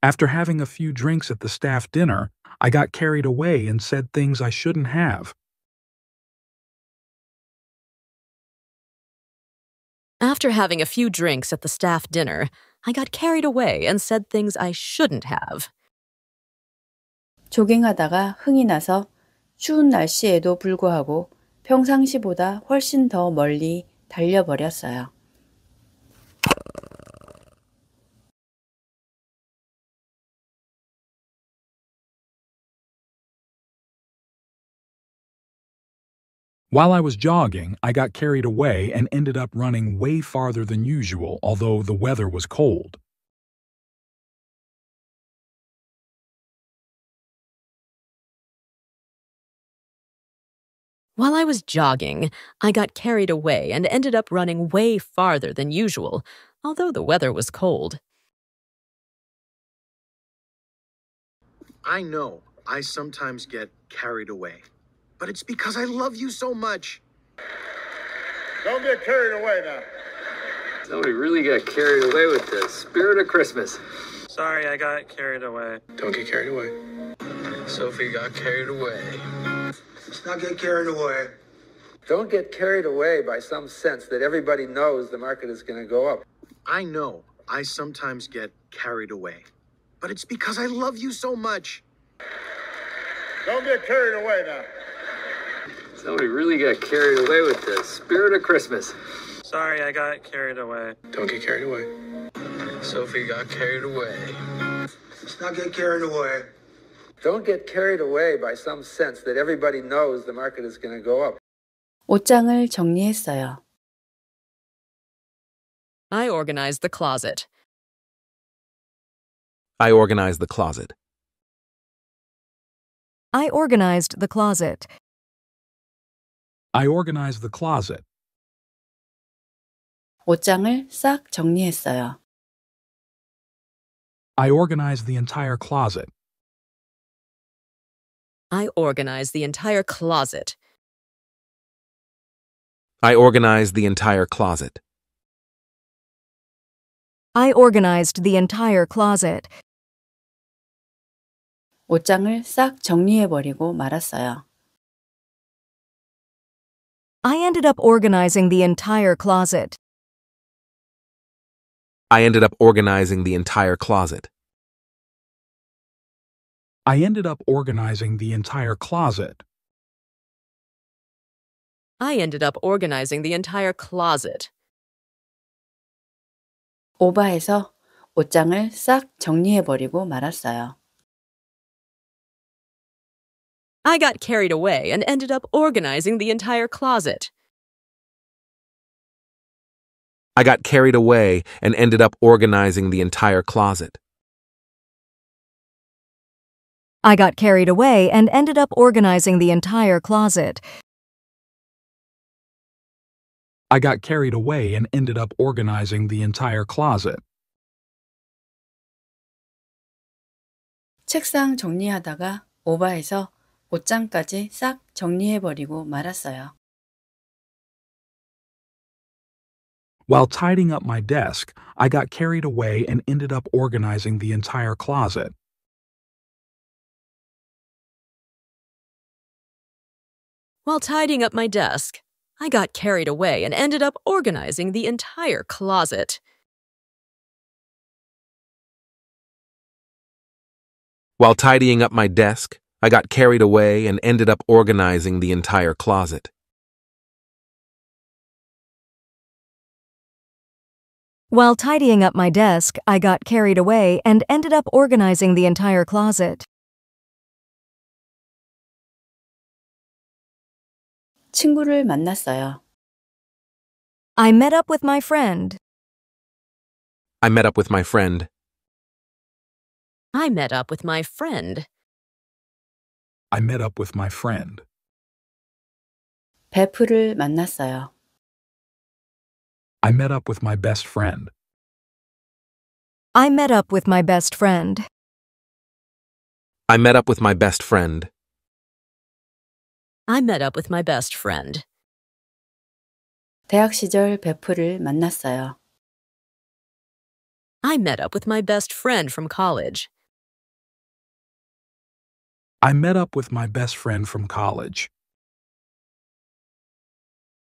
After having a few drinks at the staff dinner, I got carried away and said things I shouldn't have. After having a few drinks at the staff dinner, I got carried away and said things I shouldn't have. 조깅하다가 흥이 나서 추운 날씨에도 불구하고 평상시보다 훨씬 더 멀리 달려버렸어요. While I was jogging, I got carried away and ended up running way farther than usual, although the weather was cold. While I was jogging, I got carried away and ended up running way farther than usual, although the weather was cold. I know I sometimes get carried away but it's because I love you so much. Don't get carried away now. Somebody really got carried away with the spirit of Christmas. Sorry, I got carried away. Don't get carried away. Sophie got carried away. Let's not get carried away. Don't get carried away by some sense that everybody knows the market is going to go up. I know I sometimes get carried away, but it's because I love you so much. Don't get carried away now. Somebody really got carried away with the spirit of Christmas. Sorry, I got carried away. Don't get carried away. Sophie got carried away. Let's not get carried away. Don't get carried away by some sense that everybody knows the market is going to go up. 옷장을 정리했어요. I organized the closet. I organized the closet. I organized the closet. I organized the closet. 옷장을 싹 정리했어요. I organized the entire closet. I organized the entire closet. I organized the entire closet. I organized the entire closet. 옷장을 싹 말았어요. I ended up organizing the entire closet. I ended up organizing the entire closet. I ended up organizing the entire closet. I ended up organizing the entire closet. 오바해서 옷장을 싹 정리해버리고 말았어요. I got carried away and ended up organizing the entire closet. I got carried away and ended up organizing the entire closet. I got carried away and ended up organizing the entire closet. I got carried away and ended up organizing the entire closet. 책상 정리하다가 오바해서 옷장까지 싹 정리해버리고 말았어요. While tidying up my desk, I got carried away and ended up organizing the entire closet. While tidying up my desk, I got carried away and ended up organizing the entire closet. While tidying up my desk, I got carried away and ended up organizing the entire closet. While tidying up my desk, I got carried away and ended up organizing the entire closet. 친구를 만났어요. I met up with my friend. I met up with my friend. I met up with my friend. I met up with my friend. 베프를 만났어요. I met up with my best friend. I met up with my best friend. I met up with my best friend. I met up with my best friend. 대학 시절 베프를 만났어요. I met up with my best friend from college. I met up with my best friend from college.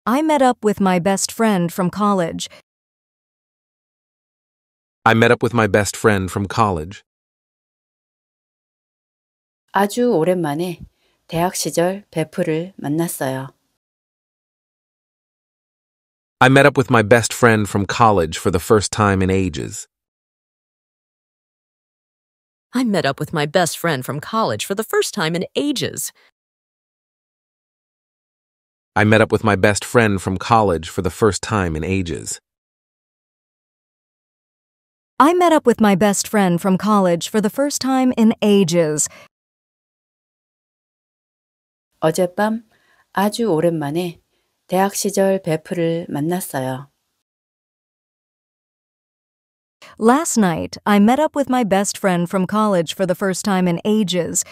I met up with my best friend from college. I met up with my best friend from college. 아주 오랜만에 대학 시절 베프를 만났어요. I met up with my best friend from college for the first time in ages. I met up with my best friend from college for the first time in ages. I met up with my best friend from college for the first time in ages. I met up with my best friend from college for the first time in ages. 어젯밤 아주 오랜만에 대학 시절 베프를 만났어요. Last night, I met up with my best friend from college for the first time in ages.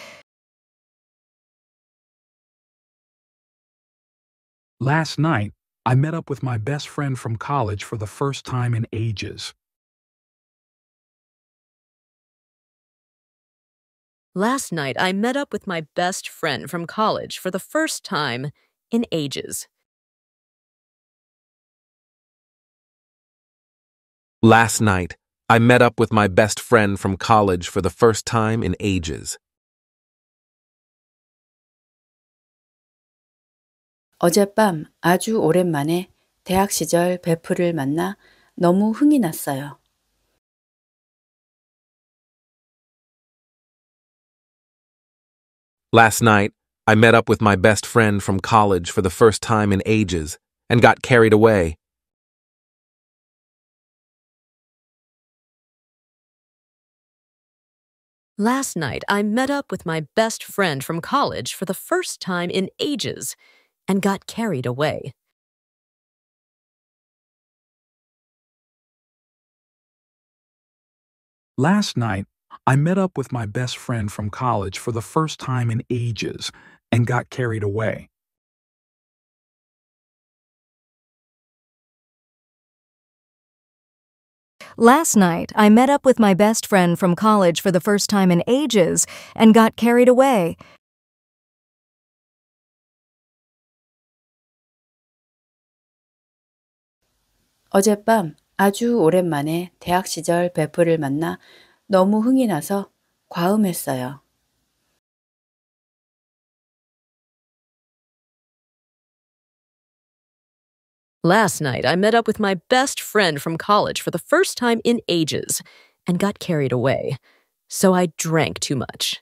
Last night, I met up with my best friend from college for the first time in ages. Last night, I met up with my best friend from college for the first time in ages. Last night, I met up with my best friend from college for the first time in ages. Last night, I met up with my best friend from college for the first time in ages and got carried away. Last night, I met up with my best friend from college for the first time in ages and got carried away. Last night, I met up with my best friend from college for the first time in ages and got carried away. Last night, I met up with my best friend from college for the first time in ages and got carried away. 어젯밤 아주 오랜만에 대학 시절 베프를 만나 너무 흥이 나서 과음했어요. Last night, I met up with my best friend from college for the first time in ages and got carried away, so I drank too much.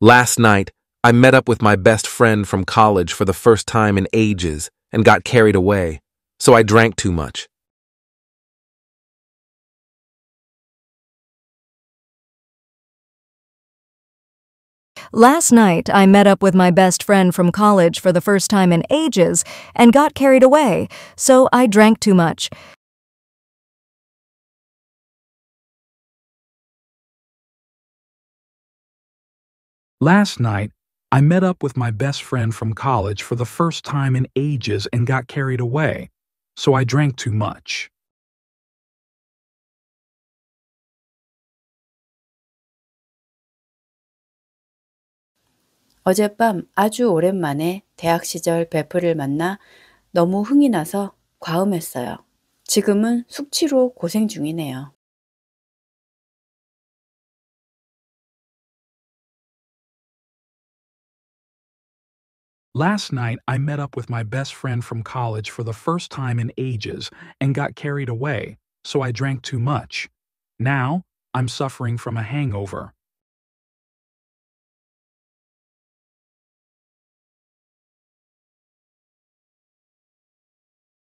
Last night, I met up with my best friend from college for the first time in ages and got carried away, so I drank too much. Last night, I met up with my best friend from college for the first time in ages and got carried away, so I drank too much. Last night, I met up with my best friend from college for the first time in ages and got carried away, so I drank too much. 어젯밤 아주 오랜만에 대학 시절 베프를 만나 너무 흥이 나서 과음했어요. 지금은 숙취로 고생 중이네요. Last night, I met up with my best friend from college for the first time in ages and got carried away, so I drank too much. Now, I'm suffering from a hangover.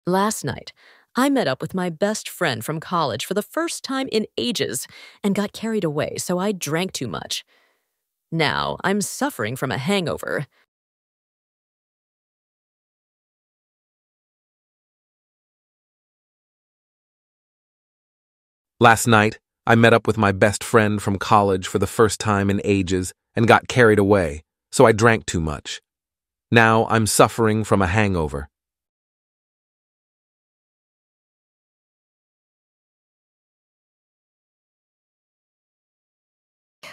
Last night, I met up with my best friend from college for the first time in ages and got carried away, so I drank too much. Now I'm suffering from a hangover. Last night, I met up with my best friend from college for the first time in ages and got carried away, so I drank too much. Now I'm suffering from a hangover.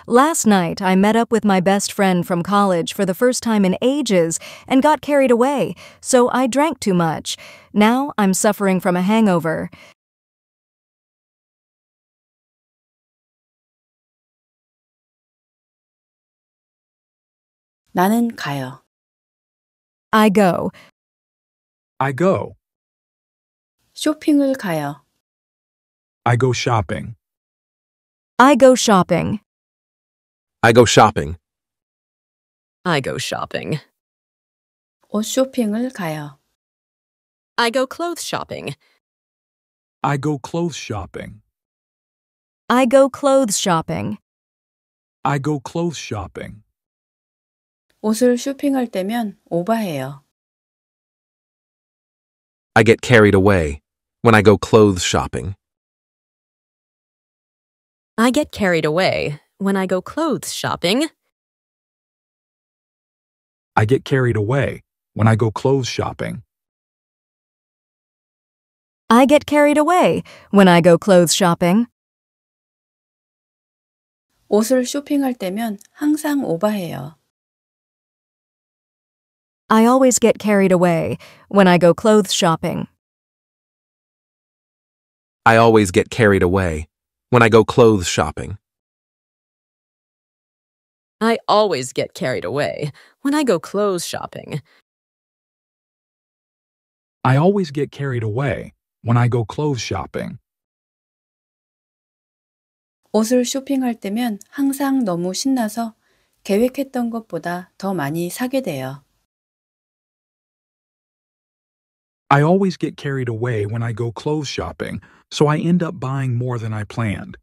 Last night, I met up with my best friend from college for the first time in ages and got carried away, so I drank too much. Now I'm suffering from a hangover. 나는 가요. I go. I go. 쇼핑을 가요. I go shopping. I go shopping. I go shopping. I go shopping. 가요. I go clothes shopping. I go clothes shopping. I go clothes shopping. I go clothes shopping. 옷을 쇼핑할 때면 오버해요. I get carried away when I go clothes shopping. I get carried away when I go clothes shopping. I get carried away when I go clothes shopping. I get carried away when I go clothes shopping. 옷을 쇼핑할 때면 항상 I always get carried away when I go clothes shopping. I always get carried away when I go clothes shopping. I always get carried away when I go clothes shopping. I always get carried away when I go clothes shopping. 옷을 쇼핑할 때면 항상 너무 신나서 계획했던 것보다 더 많이 사게 돼요. I always get carried away when I go clothes shopping, so I end up buying more than I planned.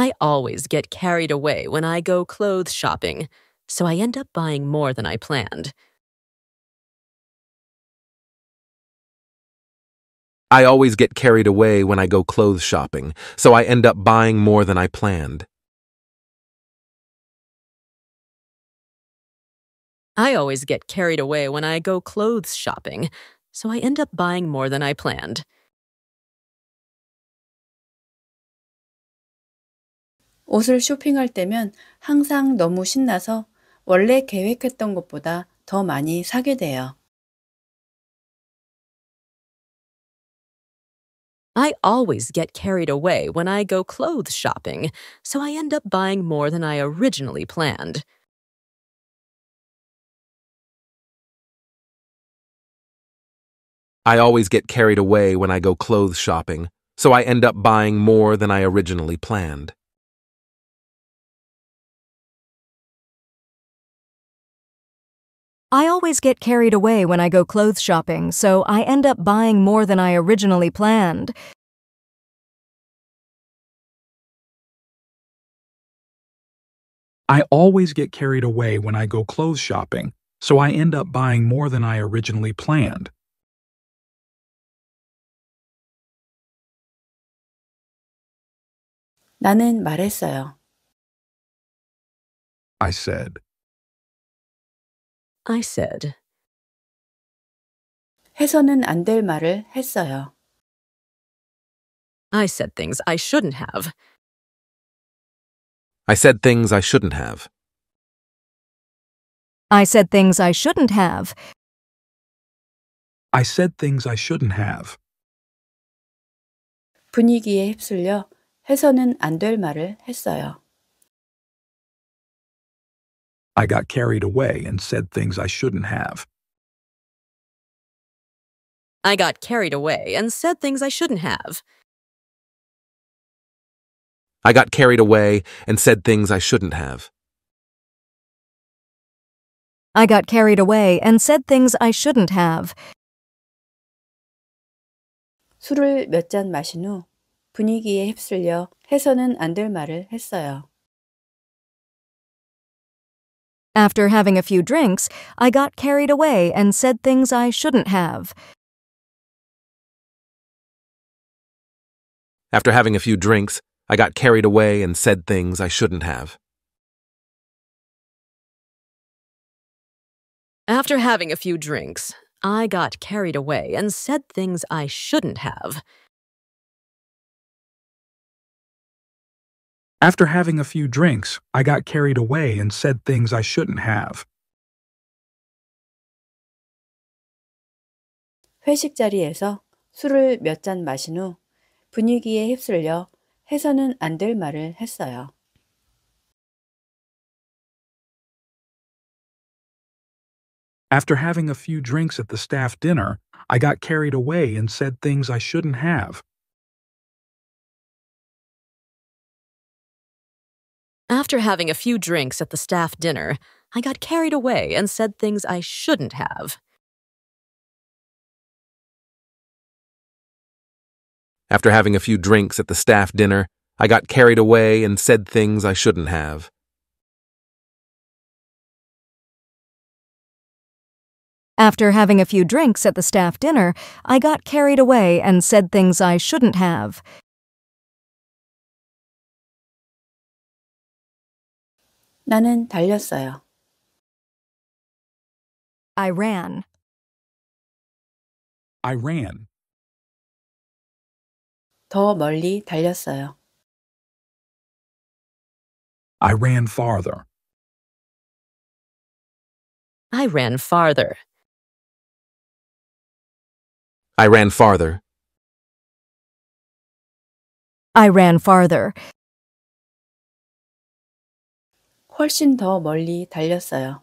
I always get carried away when I go clothes shopping, so I end up buying more than I planned. I always get carried away when I go clothes shopping, so I end up buying more than I planned. I always get carried away when I go clothes shopping, so I end up buying more than I planned. 옷을 쇼핑할 때면 항상 너무 신나서 원래 계획했던 것보다 더 많이 사게 돼요. I always get carried away when I go clothes shopping, so I end up buying more than I originally planned. I always get carried away when I go clothes shopping, so I end up buying more than I originally planned. I always get carried away when I go clothes shopping, so I end up buying more than I originally planned. I always get carried away when I go clothes shopping, so I end up buying more than I originally planned. 나는 말했어요. I said. I said. 해서는 안 될 말을 했어요. I said things I shouldn't have. I said things I shouldn't have. I said things I shouldn't have. I said things I shouldn't have. 분위기에 휩쓸려 해서는 안 될 말을 했어요. I got carried away and said things I shouldn't have. I got carried away and said things I shouldn't have. I got carried away and said things I shouldn't have. I got carried away and said things I shouldn't have. 술을 몇 잔 마신 후 분위기에 휩쓸려 해서는 안 될 말을 했어요. After having a few drinks, I got carried away and said things I shouldn't have. After having a few drinks, I got carried away and said things I shouldn't have. After having a few drinks, I got carried away and said things I shouldn't have. After having a few drinks, I got carried away and said things I shouldn't have. 회식 자리에서 술을 마신 후 분위기에 휩쓸려 해서는 말을 했어요. After having a few drinks at the staff dinner, I got carried away and said things I shouldn't have. After having a few drinks at the staff dinner, I got carried away and said things I shouldn't have. After having a few drinks at the staff dinner, I got carried away and said things I shouldn't have. After having a few drinks at the staff dinner, I got carried away and said things I shouldn't have. 나는 달렸어요. I ran. I ran. 더 멀리 달렸어요. I ran farther. I ran farther. I ran farther. I ran farther. 훨씬 더 멀리 달렸어요.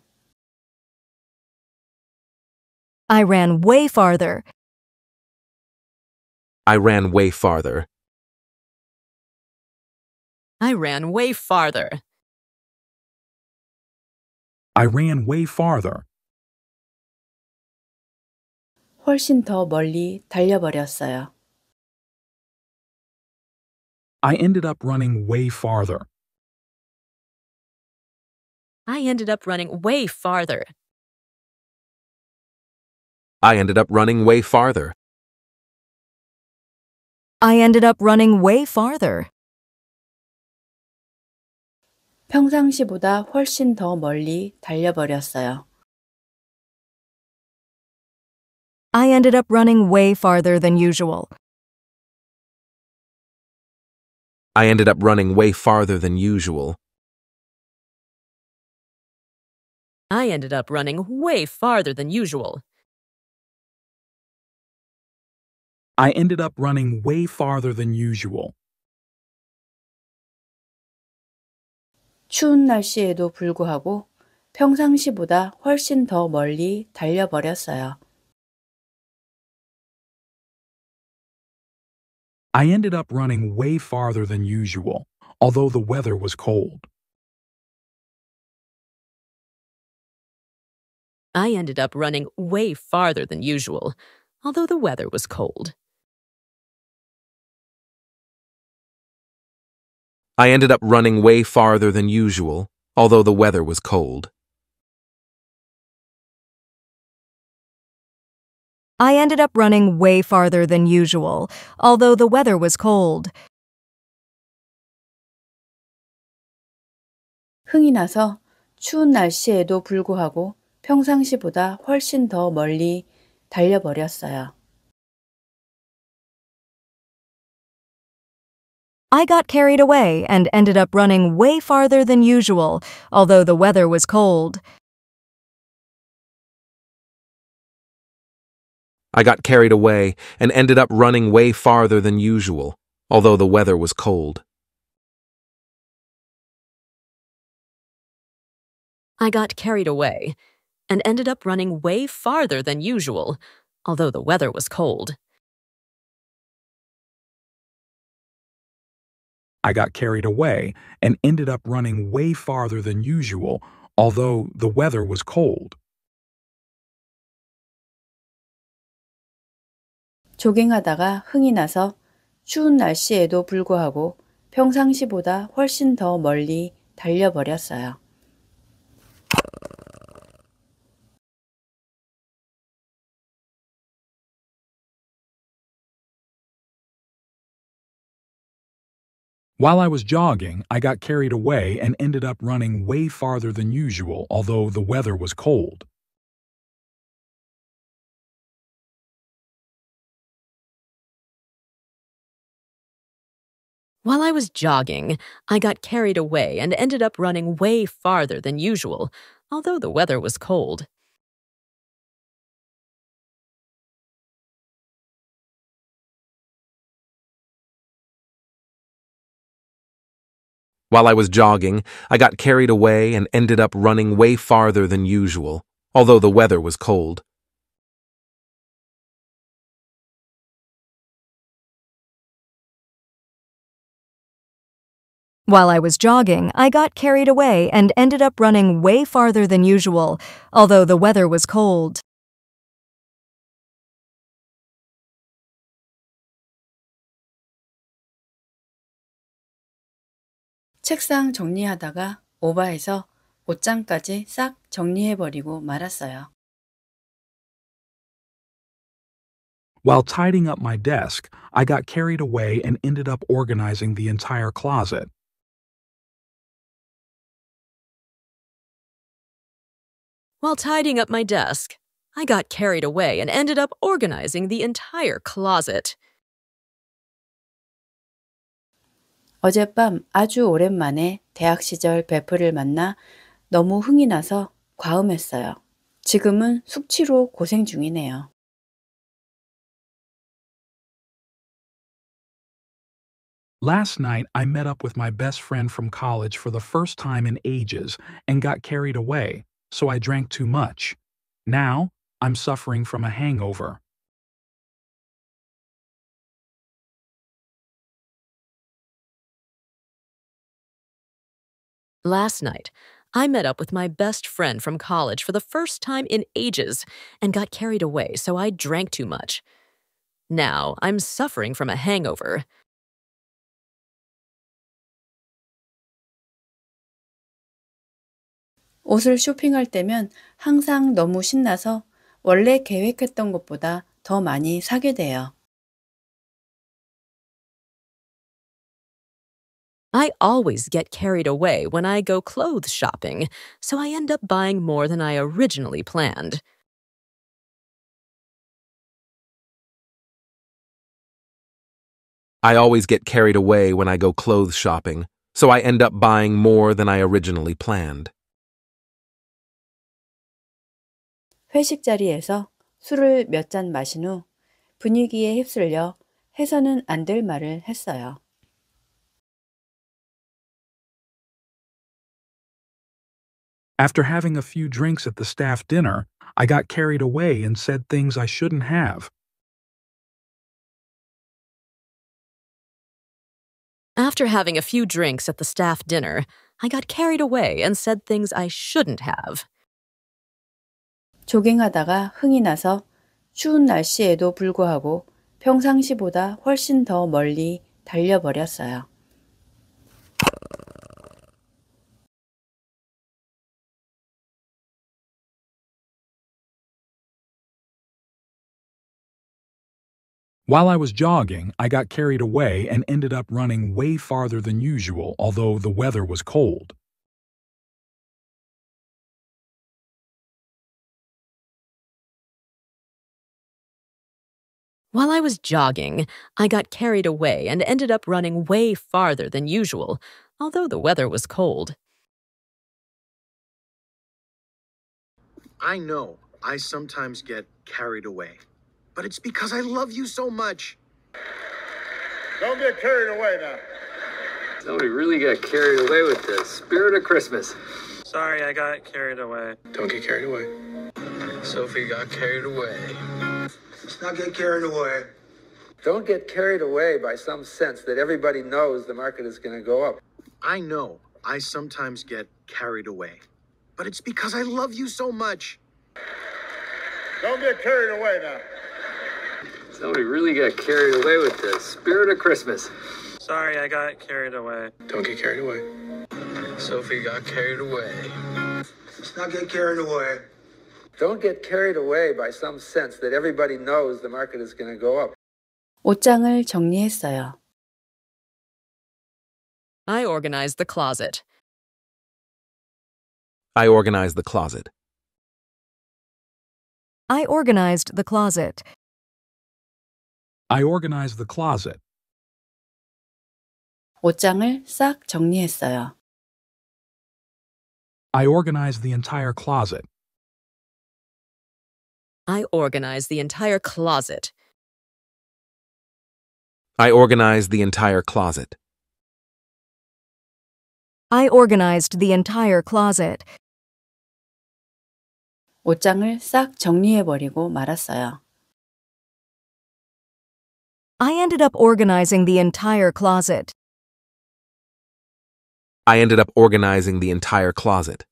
I ran way farther. I ran way farther. I ran way farther. I ran way farther. 훨씬 더 멀리 달려버렸어요. I ended up running way farther. I ended up running way farther. I ended up running way farther. I ended up running way farther. 평상시보다 훨씬 더 멀리 달려버렸어요. I ended up running way farther than usual. I ended up running way farther than usual. I ended up running way farther than usual. I ended up running way farther than usual. 추운 날씨에도 불구하고 평상시보다 훨씬 더 멀리 달려버렸어요. I ended up running way farther than usual, although the weather was cold. I ended up running way farther than usual, although the weather was cold. I ended up running way farther than usual, although the weather was cold. I ended up running way farther than usual, although the weather was cold. 흥이 나서 추운 날씨에도 불구하고 평상시보다 훨씬 더 멀리 달려버렸어요. I got carried away and ended up running way farther than usual, although the weather was cold. I got carried away and ended up running way farther than usual, although the weather was cold. I got carried away and ended up running way farther than usual, although the weather was cold. I got carried away and ended up running way farther than usual, although the weather was cold. 조깅하다가 흥이 나서 추운 날씨에도 불구하고 평상시보다 훨씬 더 멀리 달려버렸어요. While I was jogging, I got carried away and ended up running way farther than usual, although the weather was cold. While I was jogging, I got carried away and ended up running way farther than usual, although the weather was cold. While I was jogging, I got carried away and ended up running way farther than usual, although the weather was cold. While I was jogging, I got carried away and ended up running way farther than usual, although the weather was cold. 책상 정리하다가 오바해서 옷장까지 싹 정리해버리고 말았어요. While tidying up my desk, I got carried away and ended up organizing the entire closet. While tidying up my desk, I got carried away and ended up organizing the entire closet. Last night, I met up with my best friend from college for the first time in ages and got carried away, so I drank too much. Now, I'm suffering from a hangover. Last night, I met up with my best friend from college for the first time in ages and got carried away, so I drank too much. Now I'm suffering from a hangover. 옷을 쇼핑할 때면 항상 너무 신나서 원래 계획했던 것보다 더 많이 사게 돼요. I always get carried away when I go clothes shopping, so I end up buying more than I originally planned. I always get carried away when I go clothes shopping, so I end up buying more than I originally planned. 회식 자리에서 술을 몇 잔 마신 후 분위기에 휩쓸려 해서는 안 될 말을 했어요. After having a few drinks at the staff dinner, I got carried away and said things I shouldn't have. After having a few drinks at the staff dinner, I got carried away and said things I shouldn't have. 조깅하다가 흥이 나서 추운 날씨에도 불구하고 평상시보다 훨씬 더 멀리 달려버렸어요. While I was jogging, I got carried away and ended up running way farther than usual, although the weather was cold. While I was jogging, I got carried away and ended up running way farther than usual, although the weather was cold. I know I sometimes get carried away but it's because I love you so much. Don't get carried away now. Somebody really got carried away with the spirit of Christmas. Sorry, I got carried away. Don't get carried away. Sophie got carried away. Let's not get carried away. Don't get carried away by some sense that everybody knows the market is going to go up. I know I sometimes get carried away, but it's because I love you so much. Don't get carried away now. Somebody really got carried away with the spirit of Christmas. Sorry, I got carried away. Don't get carried away. Sophie got carried away. Let's not get carried away. Don't get carried away by some sense that everybody knows the market is going to go up. 옷장을 정리했어요. I organized the closet. I organized the closet. I organized the closet. I organized the closet. 옷장을 싹 정리했어요. I organized the entire closet. I organized the entire closet. I organized the entire closet. I organized the entire closet. 옷장을 싹 말았어요. I ended up organizing the entire closet. I ended up organizing the entire closet.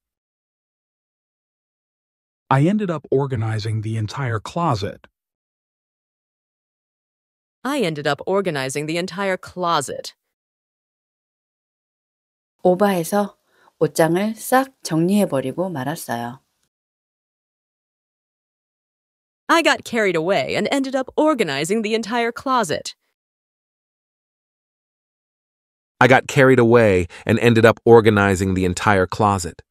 I ended up organizing the entire closet. I ended up organizing the entire closet. 오바해서 옷장을 싹 정리해버리고 말았어요. I got carried away and ended up organizing the entire closet. I got carried away and ended up organizing the entire closet.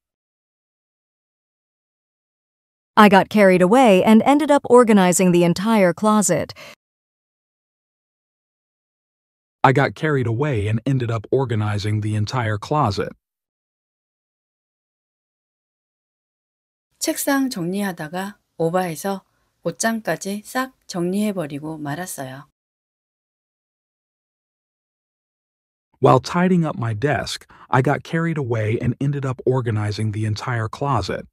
I got carried away and ended up organizing the entire closet. I got carried away and ended up organizing the entire closet. 책상 정리하다가 오바해서 옷장까지 싹 정리해버리고 말았어요. While tidying up my desk, I got carried away and ended up organizing the entire closet.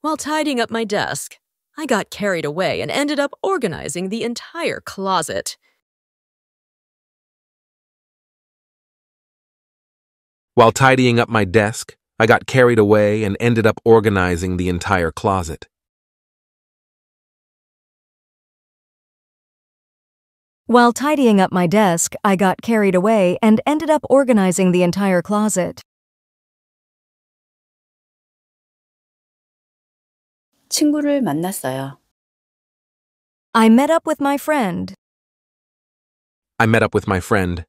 While tidying up my desk, I got carried away and ended up organizing the entire closet. While tidying up my desk, I got carried away and ended up organizing the entire closet. While tidying up my desk, I got carried away and ended up organizing the entire closet. 친구를 만났어요. I met up with my friend. I met up with my friend.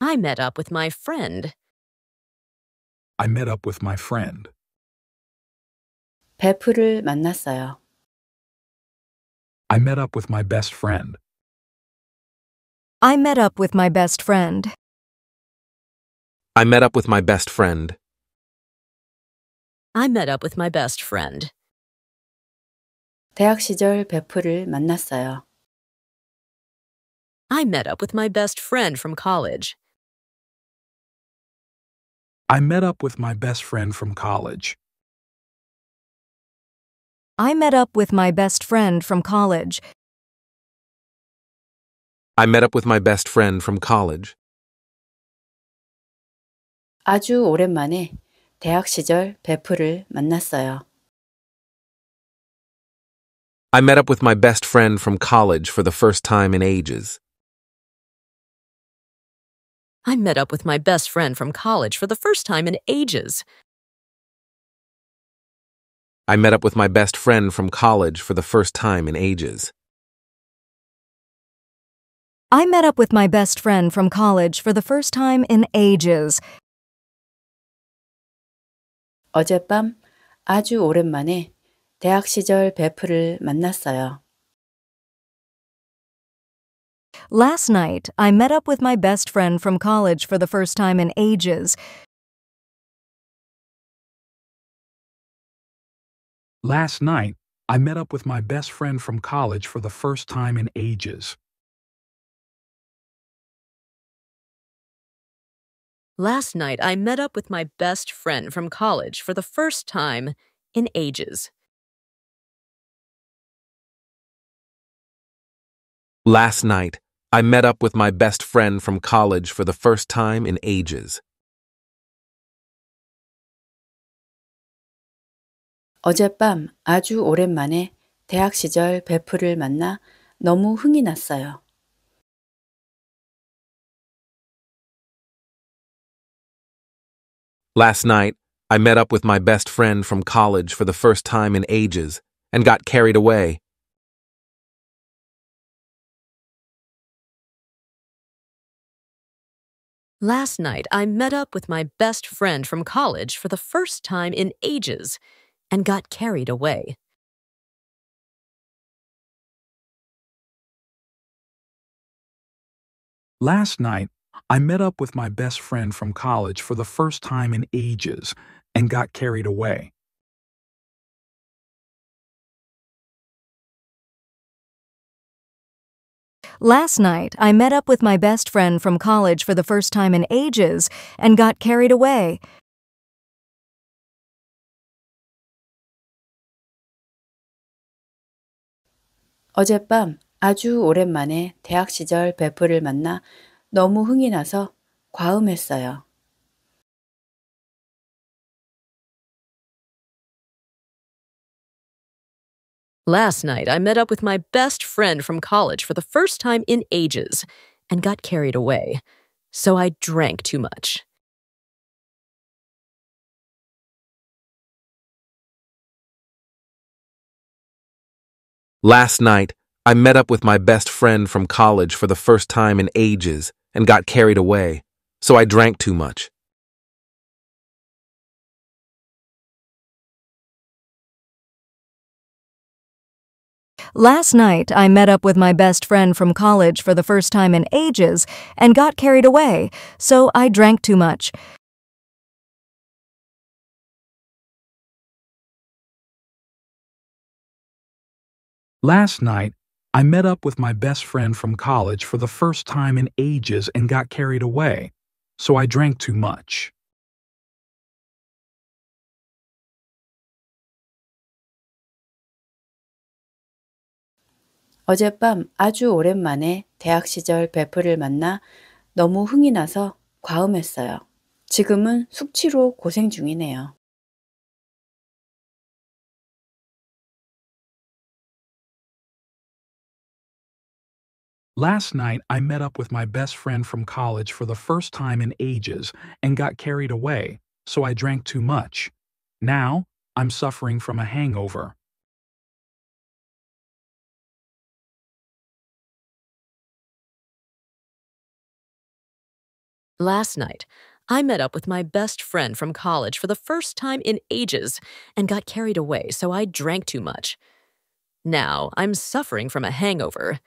I met up with my friend. I met up with my friend. 베프를 만났어요. I met up with my best friend. I met up with my best friend. I met up with my best friend. I met up with my best friend. 대학 시절 베프를 만났어요. I met up with my best friend from college. I met up with my best friend from college. I met up with my best friend from college. I met up with my best friend from college. 아주 오랜만에 대학 시절 베프를 만났어요. I met up with my best friend from college for the first time in ages. I met up with my best friend from college for the first time in ages. I met up with my best friend from college for the first time in ages. I met up with my best friend from college for the first time in ages. 어젯밤 아주 오랜만에 대학 시절 베프를 만났어요. Last night, I met up with my best friend from college for the first time in ages. Last night, I met up with my best friend from college for the first time in ages. Last night, I met up with my best friend from college for the first time in ages. Last night, I met up with my best friend from college for the first time in ages. Last night, I met up with my best friend from college for the first time in ages and got carried away. Last night, I met up with my best friend from college for the first time in ages and got carried away. Last night, I met up with my best friend from college for the first time in ages and got carried away. Last night, I met up with my best friend from college for the first time in ages and got carried away. 어젯밤 아주 오랜만에 대학 시절 베프를 만나 너무 흥이 나서 과음했어요. Last night, I met up with my best friend from college for the first time in ages and got carried away, so I drank too much. Last night, I met up with my best friend from college for the first time in ages and got carried away, so I drank too much. Last night, I met up with my best friend from college for the first time in ages and got carried away, so I drank too much. Last night, I met up with my best friend from college for the first time in ages and got carried away, so I drank too much. 어젯밤 아주 오랜만에 대학 시절 베프를 만나 너무 흥이 나서 과음했어요. 지금은 숙취로 고생 중이네요. Last night, I met up with my best friend from college for the first time in ages and got carried away, so I drank too much. Now, I'm suffering from a hangover. Last night, I met up with my best friend from college for the first time in ages and got carried away, so I drank too much. Now I'm suffering from a hangover.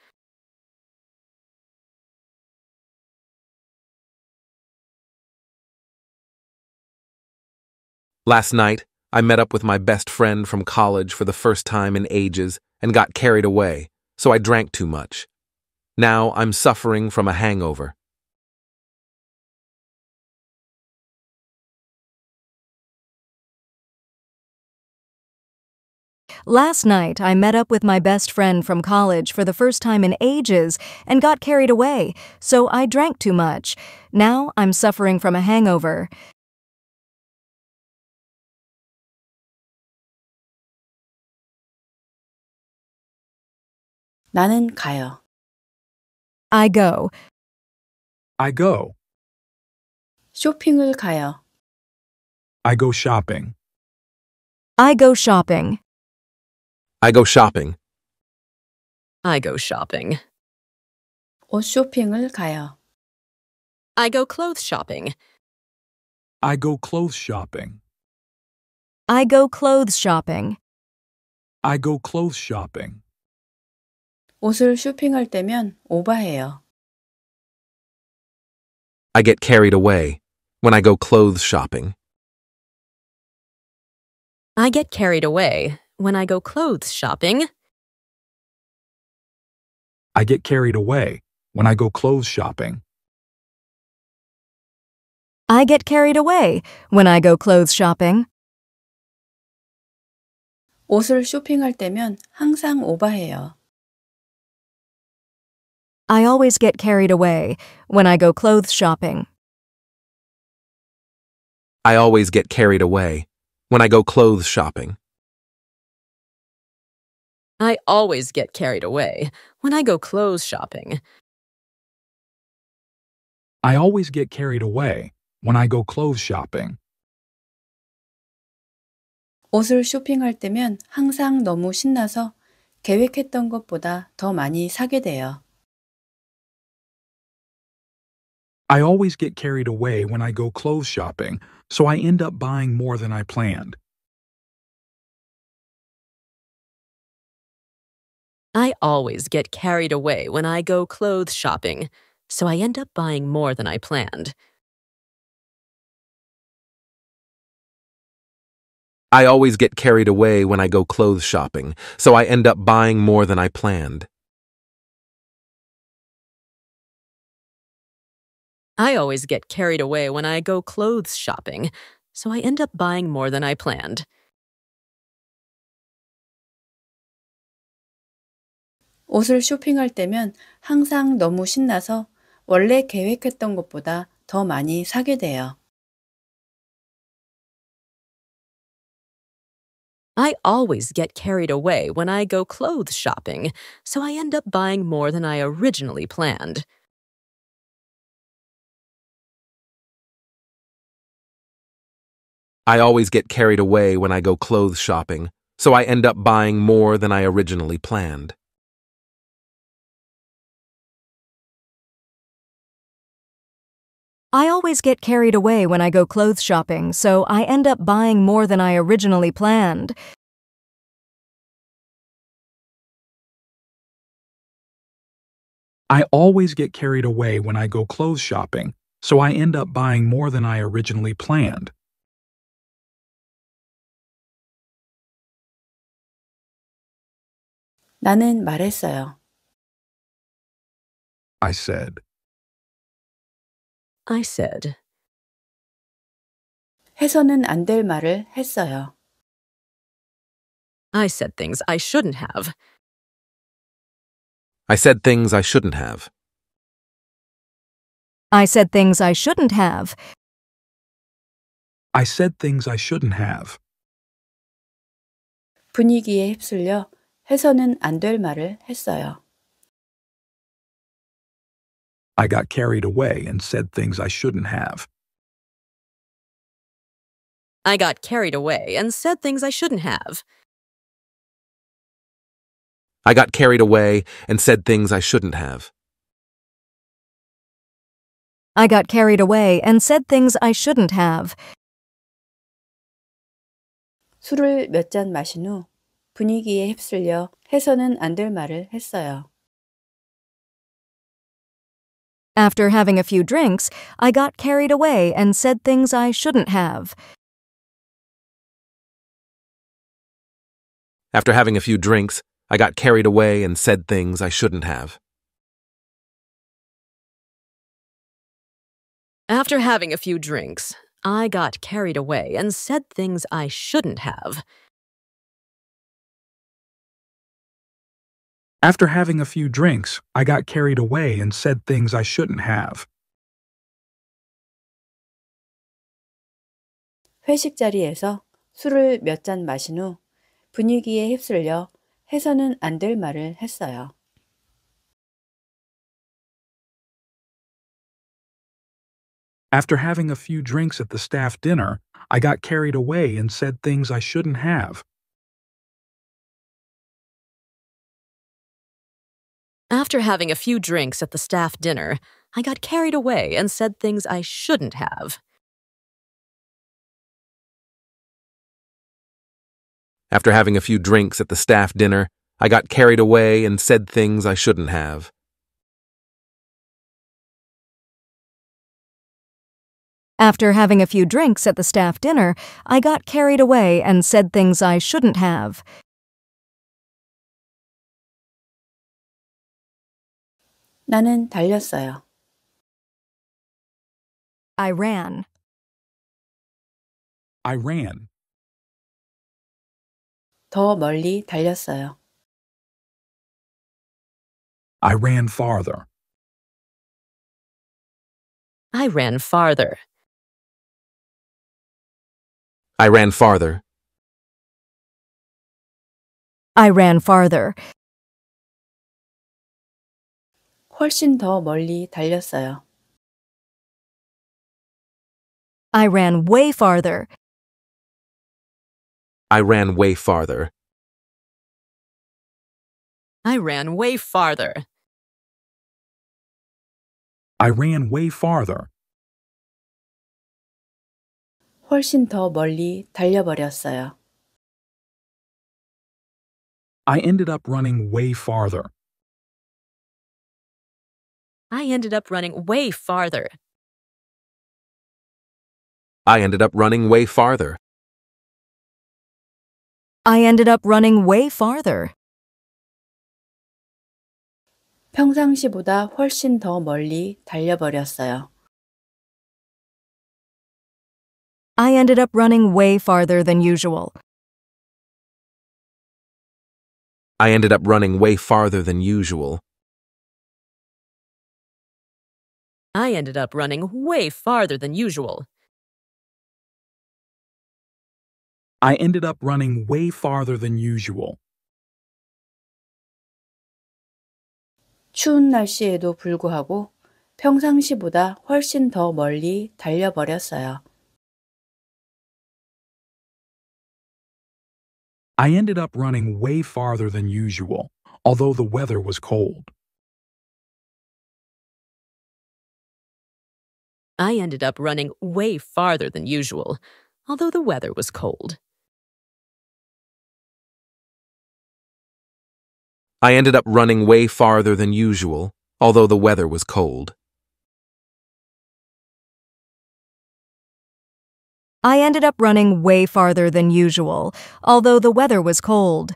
Last night, I met up with my best friend from college for the first time in ages and got carried away, so I drank too much. Now I'm suffering from a hangover. Last night, I met up with my best friend from college for the first time in ages and got carried away, so I drank too much. Now I'm suffering from a hangover. 나는 가요. I go. I go. 쇼핑을 가요. I go shopping. I go shopping. I go shopping. I go shopping. 가요. I go clothes shopping. I go clothes shopping. I go clothes shopping. I go clothes shopping. 옷을 쇼핑할 때면 오버해요. I get carried away when I go clothes shopping. I get carried away when I go clothes shopping. I get carried away when I go clothes shopping. I get carried away when I go clothes shopping. 옷을 쇼핑할 때면 항상 I always get carried away when I go clothes shopping. I always get carried away when I go clothes shopping. I always get carried away when I go clothes shopping. I always get carried away when I go clothes shopping. 옷을 쇼핑할 때면 항상 너무 신나서 계획했던 것보다 더 많이 사게 돼요. I always get carried away when I go clothes shopping, so I end up buying more than I planned. I always get carried away when I go clothes shopping, so I end up buying more than I planned. I always get carried away when I go clothes shopping, so I end up buying more than I planned. I always get carried away when I go clothes shopping, so I end up buying more than I planned. 옷을 쇼핑할 때면 항상 너무 신나서 원래 계획했던 것보다 더 많이 사게 돼요. I always get carried away when I go clothes shopping, so I end up buying more than I originally planned. I always get carried away when I go clothes shopping, so I end up buying more than I originally planned. I always get carried away when I go clothes shopping, so I end up buying more than I originally planned. I always get carried away when I go clothes shopping, so I end up buying more than I originally planned. 나는 말했어요. I said. I said. 해서는 안 될 말을 했어요. I said things I shouldn't have. I said things I shouldn't have. I said things I shouldn't have. I said things I shouldn't have. 분위기에 휩쓸려 해서는 안 될 말을 했어요. I got carried away and said things I shouldn't have. I got carried away and said things I shouldn't have. I got carried away and said things I shouldn't have. I got carried away and said things I shouldn't have. 술을 몇 잔 마신 후 분위기에 휩쓸려 해서는 안 될 말을 했어요. After having a few drinks, I got carried away and said things I shouldn't have. After having a few drinks, I got carried away and said things I shouldn't have. After having a few drinks, I got carried away and said things I shouldn't have. After having a few drinks, I got carried away and said things I shouldn't have. 회식 자리에서 술을 마신 후 분위기에 휩쓸려 해서는 말을 했어요. After having a few drinks at the staff dinner, I got carried away and said things I shouldn't have. After having a few drinks at the staff dinner, I got carried away and said things I shouldn't have. After having a few drinks at the staff dinner, I got carried away and said things I shouldn't have. After having a few drinks at the staff dinner, I got carried away and said things I shouldn't have. 나는 달렸어요. I ran. I ran. 더 멀리 달렸어요. I ran farther. I ran farther. I ran farther. I ran farther. 훨씬 더 멀리 달렸어요. I ran way farther. I ran way farther. I ran way farther. I ran way farther. 훨씬 더 멀리 달려버렸어요. I ended up running way farther. I ended up running way farther. I ended up running way farther. I ended up running way farther. 평상시보다 훨씬 더 멀리 달려버렸어요. I ended up running way farther than usual. I ended up running way farther than usual. I ended up running way farther than usual. I ended up running way farther than usual. 추운 날씨에도 불구하고 평상시보다 훨씬 더 멀리 달려버렸어요. I ended up running way farther than usual, although the weather was cold. I ended up running way farther than usual, although the weather was cold. I ended up running way farther than usual, although the weather was cold. I ended up running way farther than usual, although the weather was cold.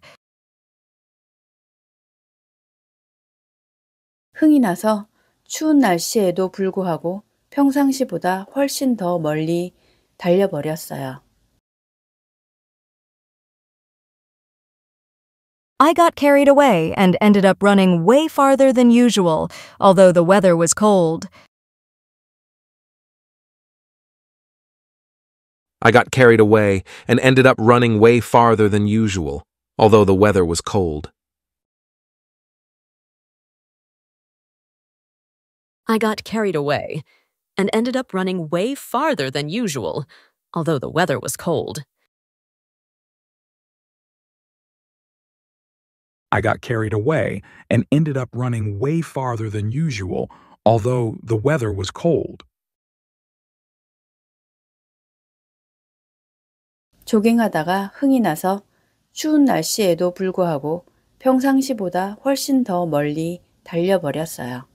흥이 나서 추운 날씨에도 불구하고 평상시보다 훨씬 더 멀리 달려버렸어요. I got carried away and ended up running way farther than usual, although the weather was cold. I got carried away and ended up running way farther than usual, although the weather was cold. I got carried away and ended up running way farther than usual, although the weather was cold. I got carried away and ended up running way farther than usual, although the weather was cold. 조깅하다가 흥이 나서 추운 날씨에도 불구하고 평상시보다 훨씬 더 멀리 달려버렸어요.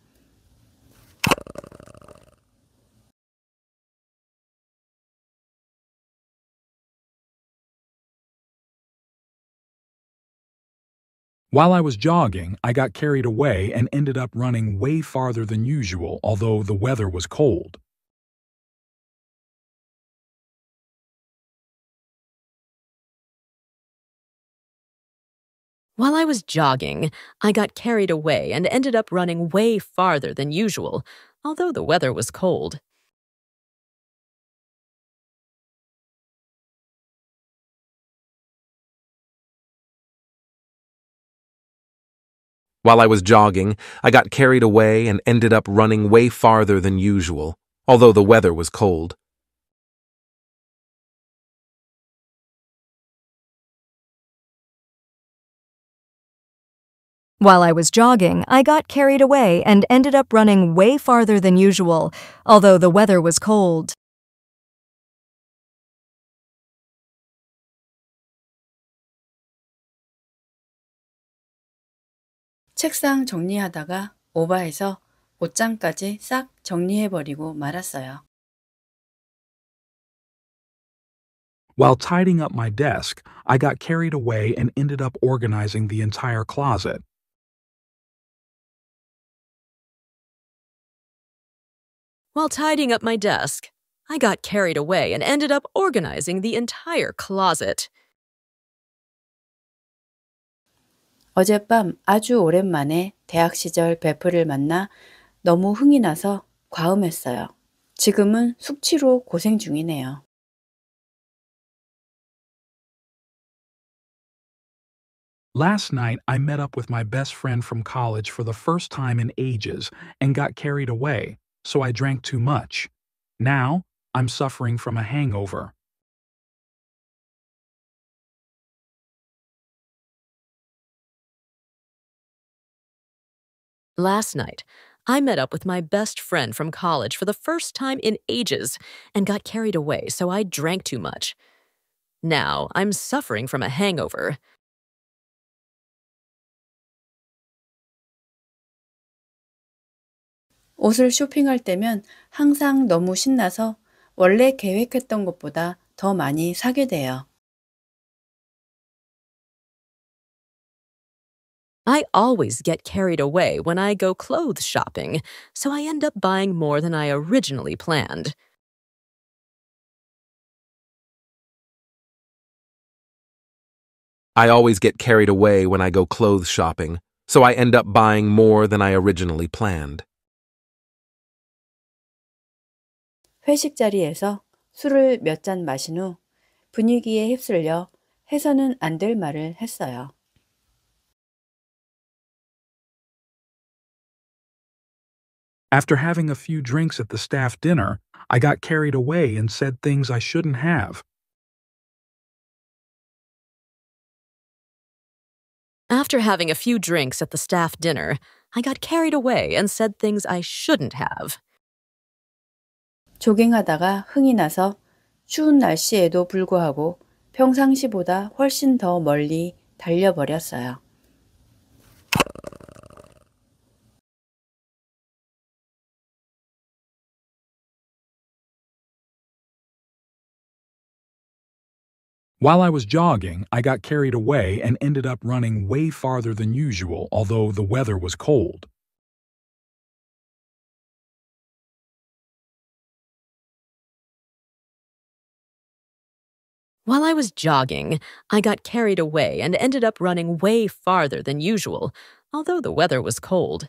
While I was jogging, I got carried away and ended up running way farther than usual, although the weather was cold. While I was jogging, I got carried away and ended up running way farther than usual, although the weather was cold. While I was jogging, I got carried away and ended up running way farther than usual, although the weather was cold. While I was jogging, I got carried away and ended up running way farther than usual, although the weather was cold. 책상 정리하다가 오바해서 옷장까지 싹 정리해버리고 말았어요. While tidying up my desk, I got carried away and ended up organizing the entire closet. While tidying up my desk, I got carried away and ended up organizing the entire closet. 어젯밤 아주 오랜만에 대학 시절 베프를 만나 너무 흥이 나서 과음했어요. 지금은 숙취로 고생 중이네요. Last night, I met up with my best friend from college for the first time in ages and got carried away, so I drank too much. Now, I'm suffering from a hangover. Last night, I met up with my best friend from college for the first time in ages and got carried away, so I drank too much. Now I'm suffering from a hangover. 옷을 쇼핑할 때면 항상 너무 신나서 원래 계획했던 것보다 더 많이 사게 돼요. I always get carried away when I go clothes shopping, so I end up buying more than I originally planned. I always get carried away when I go clothes shopping, so I end up buying more than I originally planned. 회식 자리에서 술을 몇 잔 마신 후 분위기에 휩쓸려 해서는 안 될 말을 했어요. After having a few drinks at the staff dinner, I got carried away and said things I shouldn't have. After having a few drinks at the staff dinner, I got carried away and said things I shouldn't have. 조깅하다가 흥이 나서 추운 날씨에도 불구하고 평상시보다 훨씬 더 멀리 달려버렸어요. While I was jogging, I got carried away and ended up running way farther than usual, although the weather was cold. While I was jogging, I got carried away and ended up running way farther than usual, although the weather was cold.